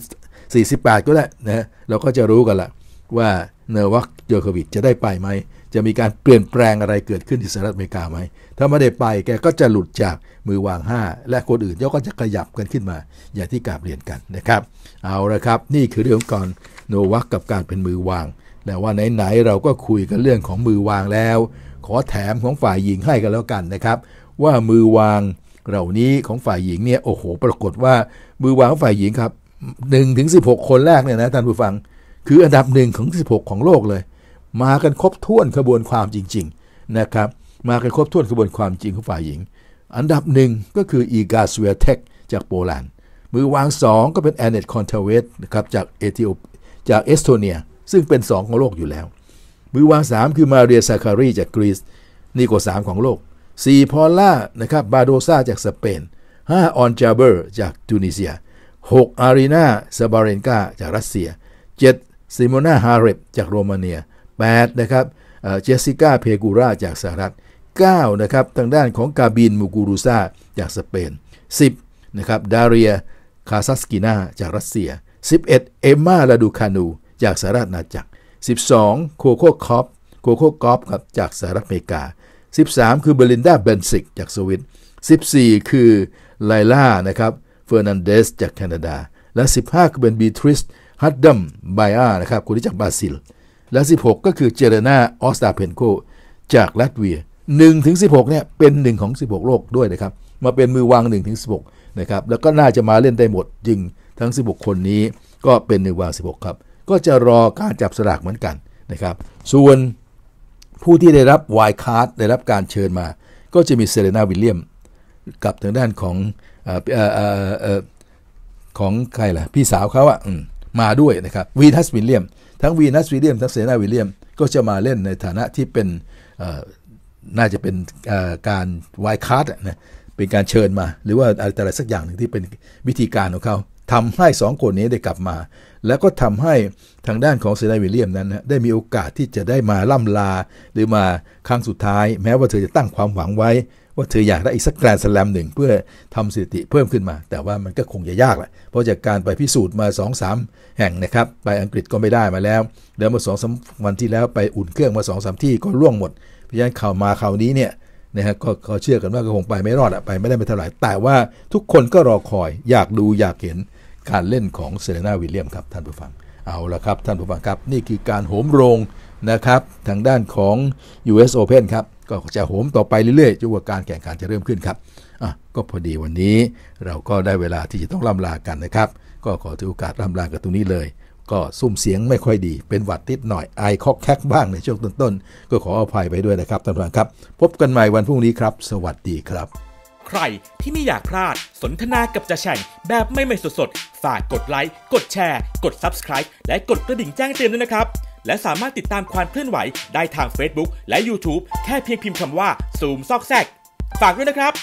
48 ก็ได้นะเราก็จะรู้กันละว่าเนวักโยโควิดจะได้ไปไหมจะมีการเปลี่ยนแปลงอะไรเกิดขึ้นที่สหรัฐอเมริกาไหมถ้าไม่ได้ไปแกก็จะหลุดจากมือวาง 5 และคนอื่นก็จะขยับกันขึ้นมา อย่างที่กาบเรียนกันนะครับ เอาละครับนี่คือเรื่องก่อนโนวักกับการเป็นมือวางแต่ว่าไหนๆเราก็คุยกันเรื่องของมือวางแล้ว ขอแถมของฝ่ายหญิงให้กันแล้วกันนะครับ ว่ามือวางเหล่านี้ของฝ่ายหญิงเนี่ยโอ้โหปรากฏว่ามือวางฝ่ายหญิงครับ1ถึง 16 คนแรกเนี่ยนะท่านผู้ฟัง คืออันดับหนึ่งของ16 ของโลกเลย มากันครบถ้วนขบวนความจริง ๆนะครับมากันครบถ้วนขบวนความจริงของฝ่ายหญิง อันดับหนึ่งก็คืออีกาสเวเทค จากโปแลนด์ มือวางสองก็เป็น แอนเนตคอนเทเวตนะครับจากเอธิโอจากเอสโตเนีย ซึ่งเป็นสองของโลกอยู่แล้ว มือวางสามคือมาเรียซาคารีจากกรีซนี่ก็สามของโลกสี่พอลล่านะครับบาโดซาจากสเปนห้าออนจาเบอร์ จากตุนิเซียหกอารีนาซาบาเรนกาจากรัสเซียเจ็ดซิโมนาฮาเรปจากโรมาเนียแปดนะครับเจสสิก้าเพกูราจากสหรัฐ9นะครับทางด้านของกาบิน มูกูรูซาจากสเปน 10นะครับ ดาเรีย คาซัสกินา จากรัสเซีย11เอมมาลาดูคานูจากสหรัฐอาณาจักร12 โคโค่คอปโคโค่กอฟครับ จากสหรัฐอเมริกา13 คือ เบลินดา เบนซิก จากสวิต14 คือ ไลล่านะครับ เฟอร์นันเดส จากแคนาดา และ 15 คือเป็นบีทริส ฮัตดัมไบอานะครับ คนที่จากบราซิล และ 16 ก็คือ เจเรนาออสตาเพนโกจากลัตเวีย1ถึง16เนี่ยเป็น 1 ของ 16โลกด้วยนะครับ มาเป็นมือวาง1ถึง16 นะครับ แล้วก็น่าจะมาเล่นได้หมดจริงทั้ง 16 คนนี้ก็เป็นมือวาง 16 ครับ ก็จะรอการจับสลากเหมือนกันนะครับส่วนผู้ที่ได้รับไวคาร์ดได้รับการเชิญมา ก็จะมีเซเลนาวิลเลียมกับทางด้านของออของใครล่ะพี่สาวเขาอะมาด้วยนะครับวีนัสวิลเลียม ทั้งวีนัสวิลเลียมทั้งเซเลนาวิลเลียมก็จะมาเล่นในฐานะที่เป็นน่าจะเป็นการไวคัสนะเป็นการเชิญมา หรือว่าอะไรสักอย่างหนึ่งที่เป็นวิธีการของเขาทำให้2คนนี้ได้กลับมา แล้วก็ทำให้ทางด้านของเซนายวิลเลียมนั้นได้มีโอกาสที่จะได้มาล่ำลาหรือมาครั้งสุดท้าย แม้ว่าเธอจะตั้งความหวังไว้ ว่าเธออยากได้อีกสักแกรนสแลมหนึ่งเพื่อทำสถิติเพิ่มขึ้นมา แต่ว่ามันก็คงจะยากแหละเพราะจากการไปพิสูจน์มา2าแห่งนะครับไปอังกฤษก็ไม่ได้มาแล้วเดิวมาสองสวันที่แล้วไปอุ่นเครื่องมา2-3ที่ก็ร่วงหมดพราะฉะนั้นข่าวมาข่าวนี้เนี่ยนะฮะก็เขาเชื่อกันว่าก็คงไปไม่รอดอะไปไม่ได้ไปเท่าไหร่แต่ว่าทุกคนก็รอคอยอยากดูอยากเห็นการเล่นของเซเลนาวิลเลียมครับท่านผู้ฟัง เอาละครับท่านผู้ฟังครับ นี่คือการโหมโรงนะครับทางด้านของ US Open ครับก็จะโหมต่อไปเรื่อยๆจนกว่าการแข่งขันจะเริ่มขึ้นครับอ่ะก็พอดีวันนี้เราก็ได้เวลาที่จะต้องล่ำลากันนะครับ ก็ขอถือโอกาสล่ำลากันตรงนี้เลยก็ซุ่มเสียงไม่ค่อยดีเป็นหวัดติดหน่อยไอคอกแคกบ้างในช่วงต้นๆ ก็ขออภัยไปด้วยนะครับท่านผู้ชมครับ พบกันใหม่วันพรุ่งนี้ครับ สวัสดีครับ ใครที่ไม่อยากพลาดสนทนากับจะแฉ่งแบบไม่ไม่สดๆฝากกดไลค์กดแชร์ กด Subscribe และกดกระดิ่งแจ้งเตือนด้วยนะครับ และสามารถติดตามความเคลื่อนไหวได้ทาง Facebook และ YouTube แค่เพียงพิมพ์คำว่าซูมซอกแซกฝากด้วยนะครับ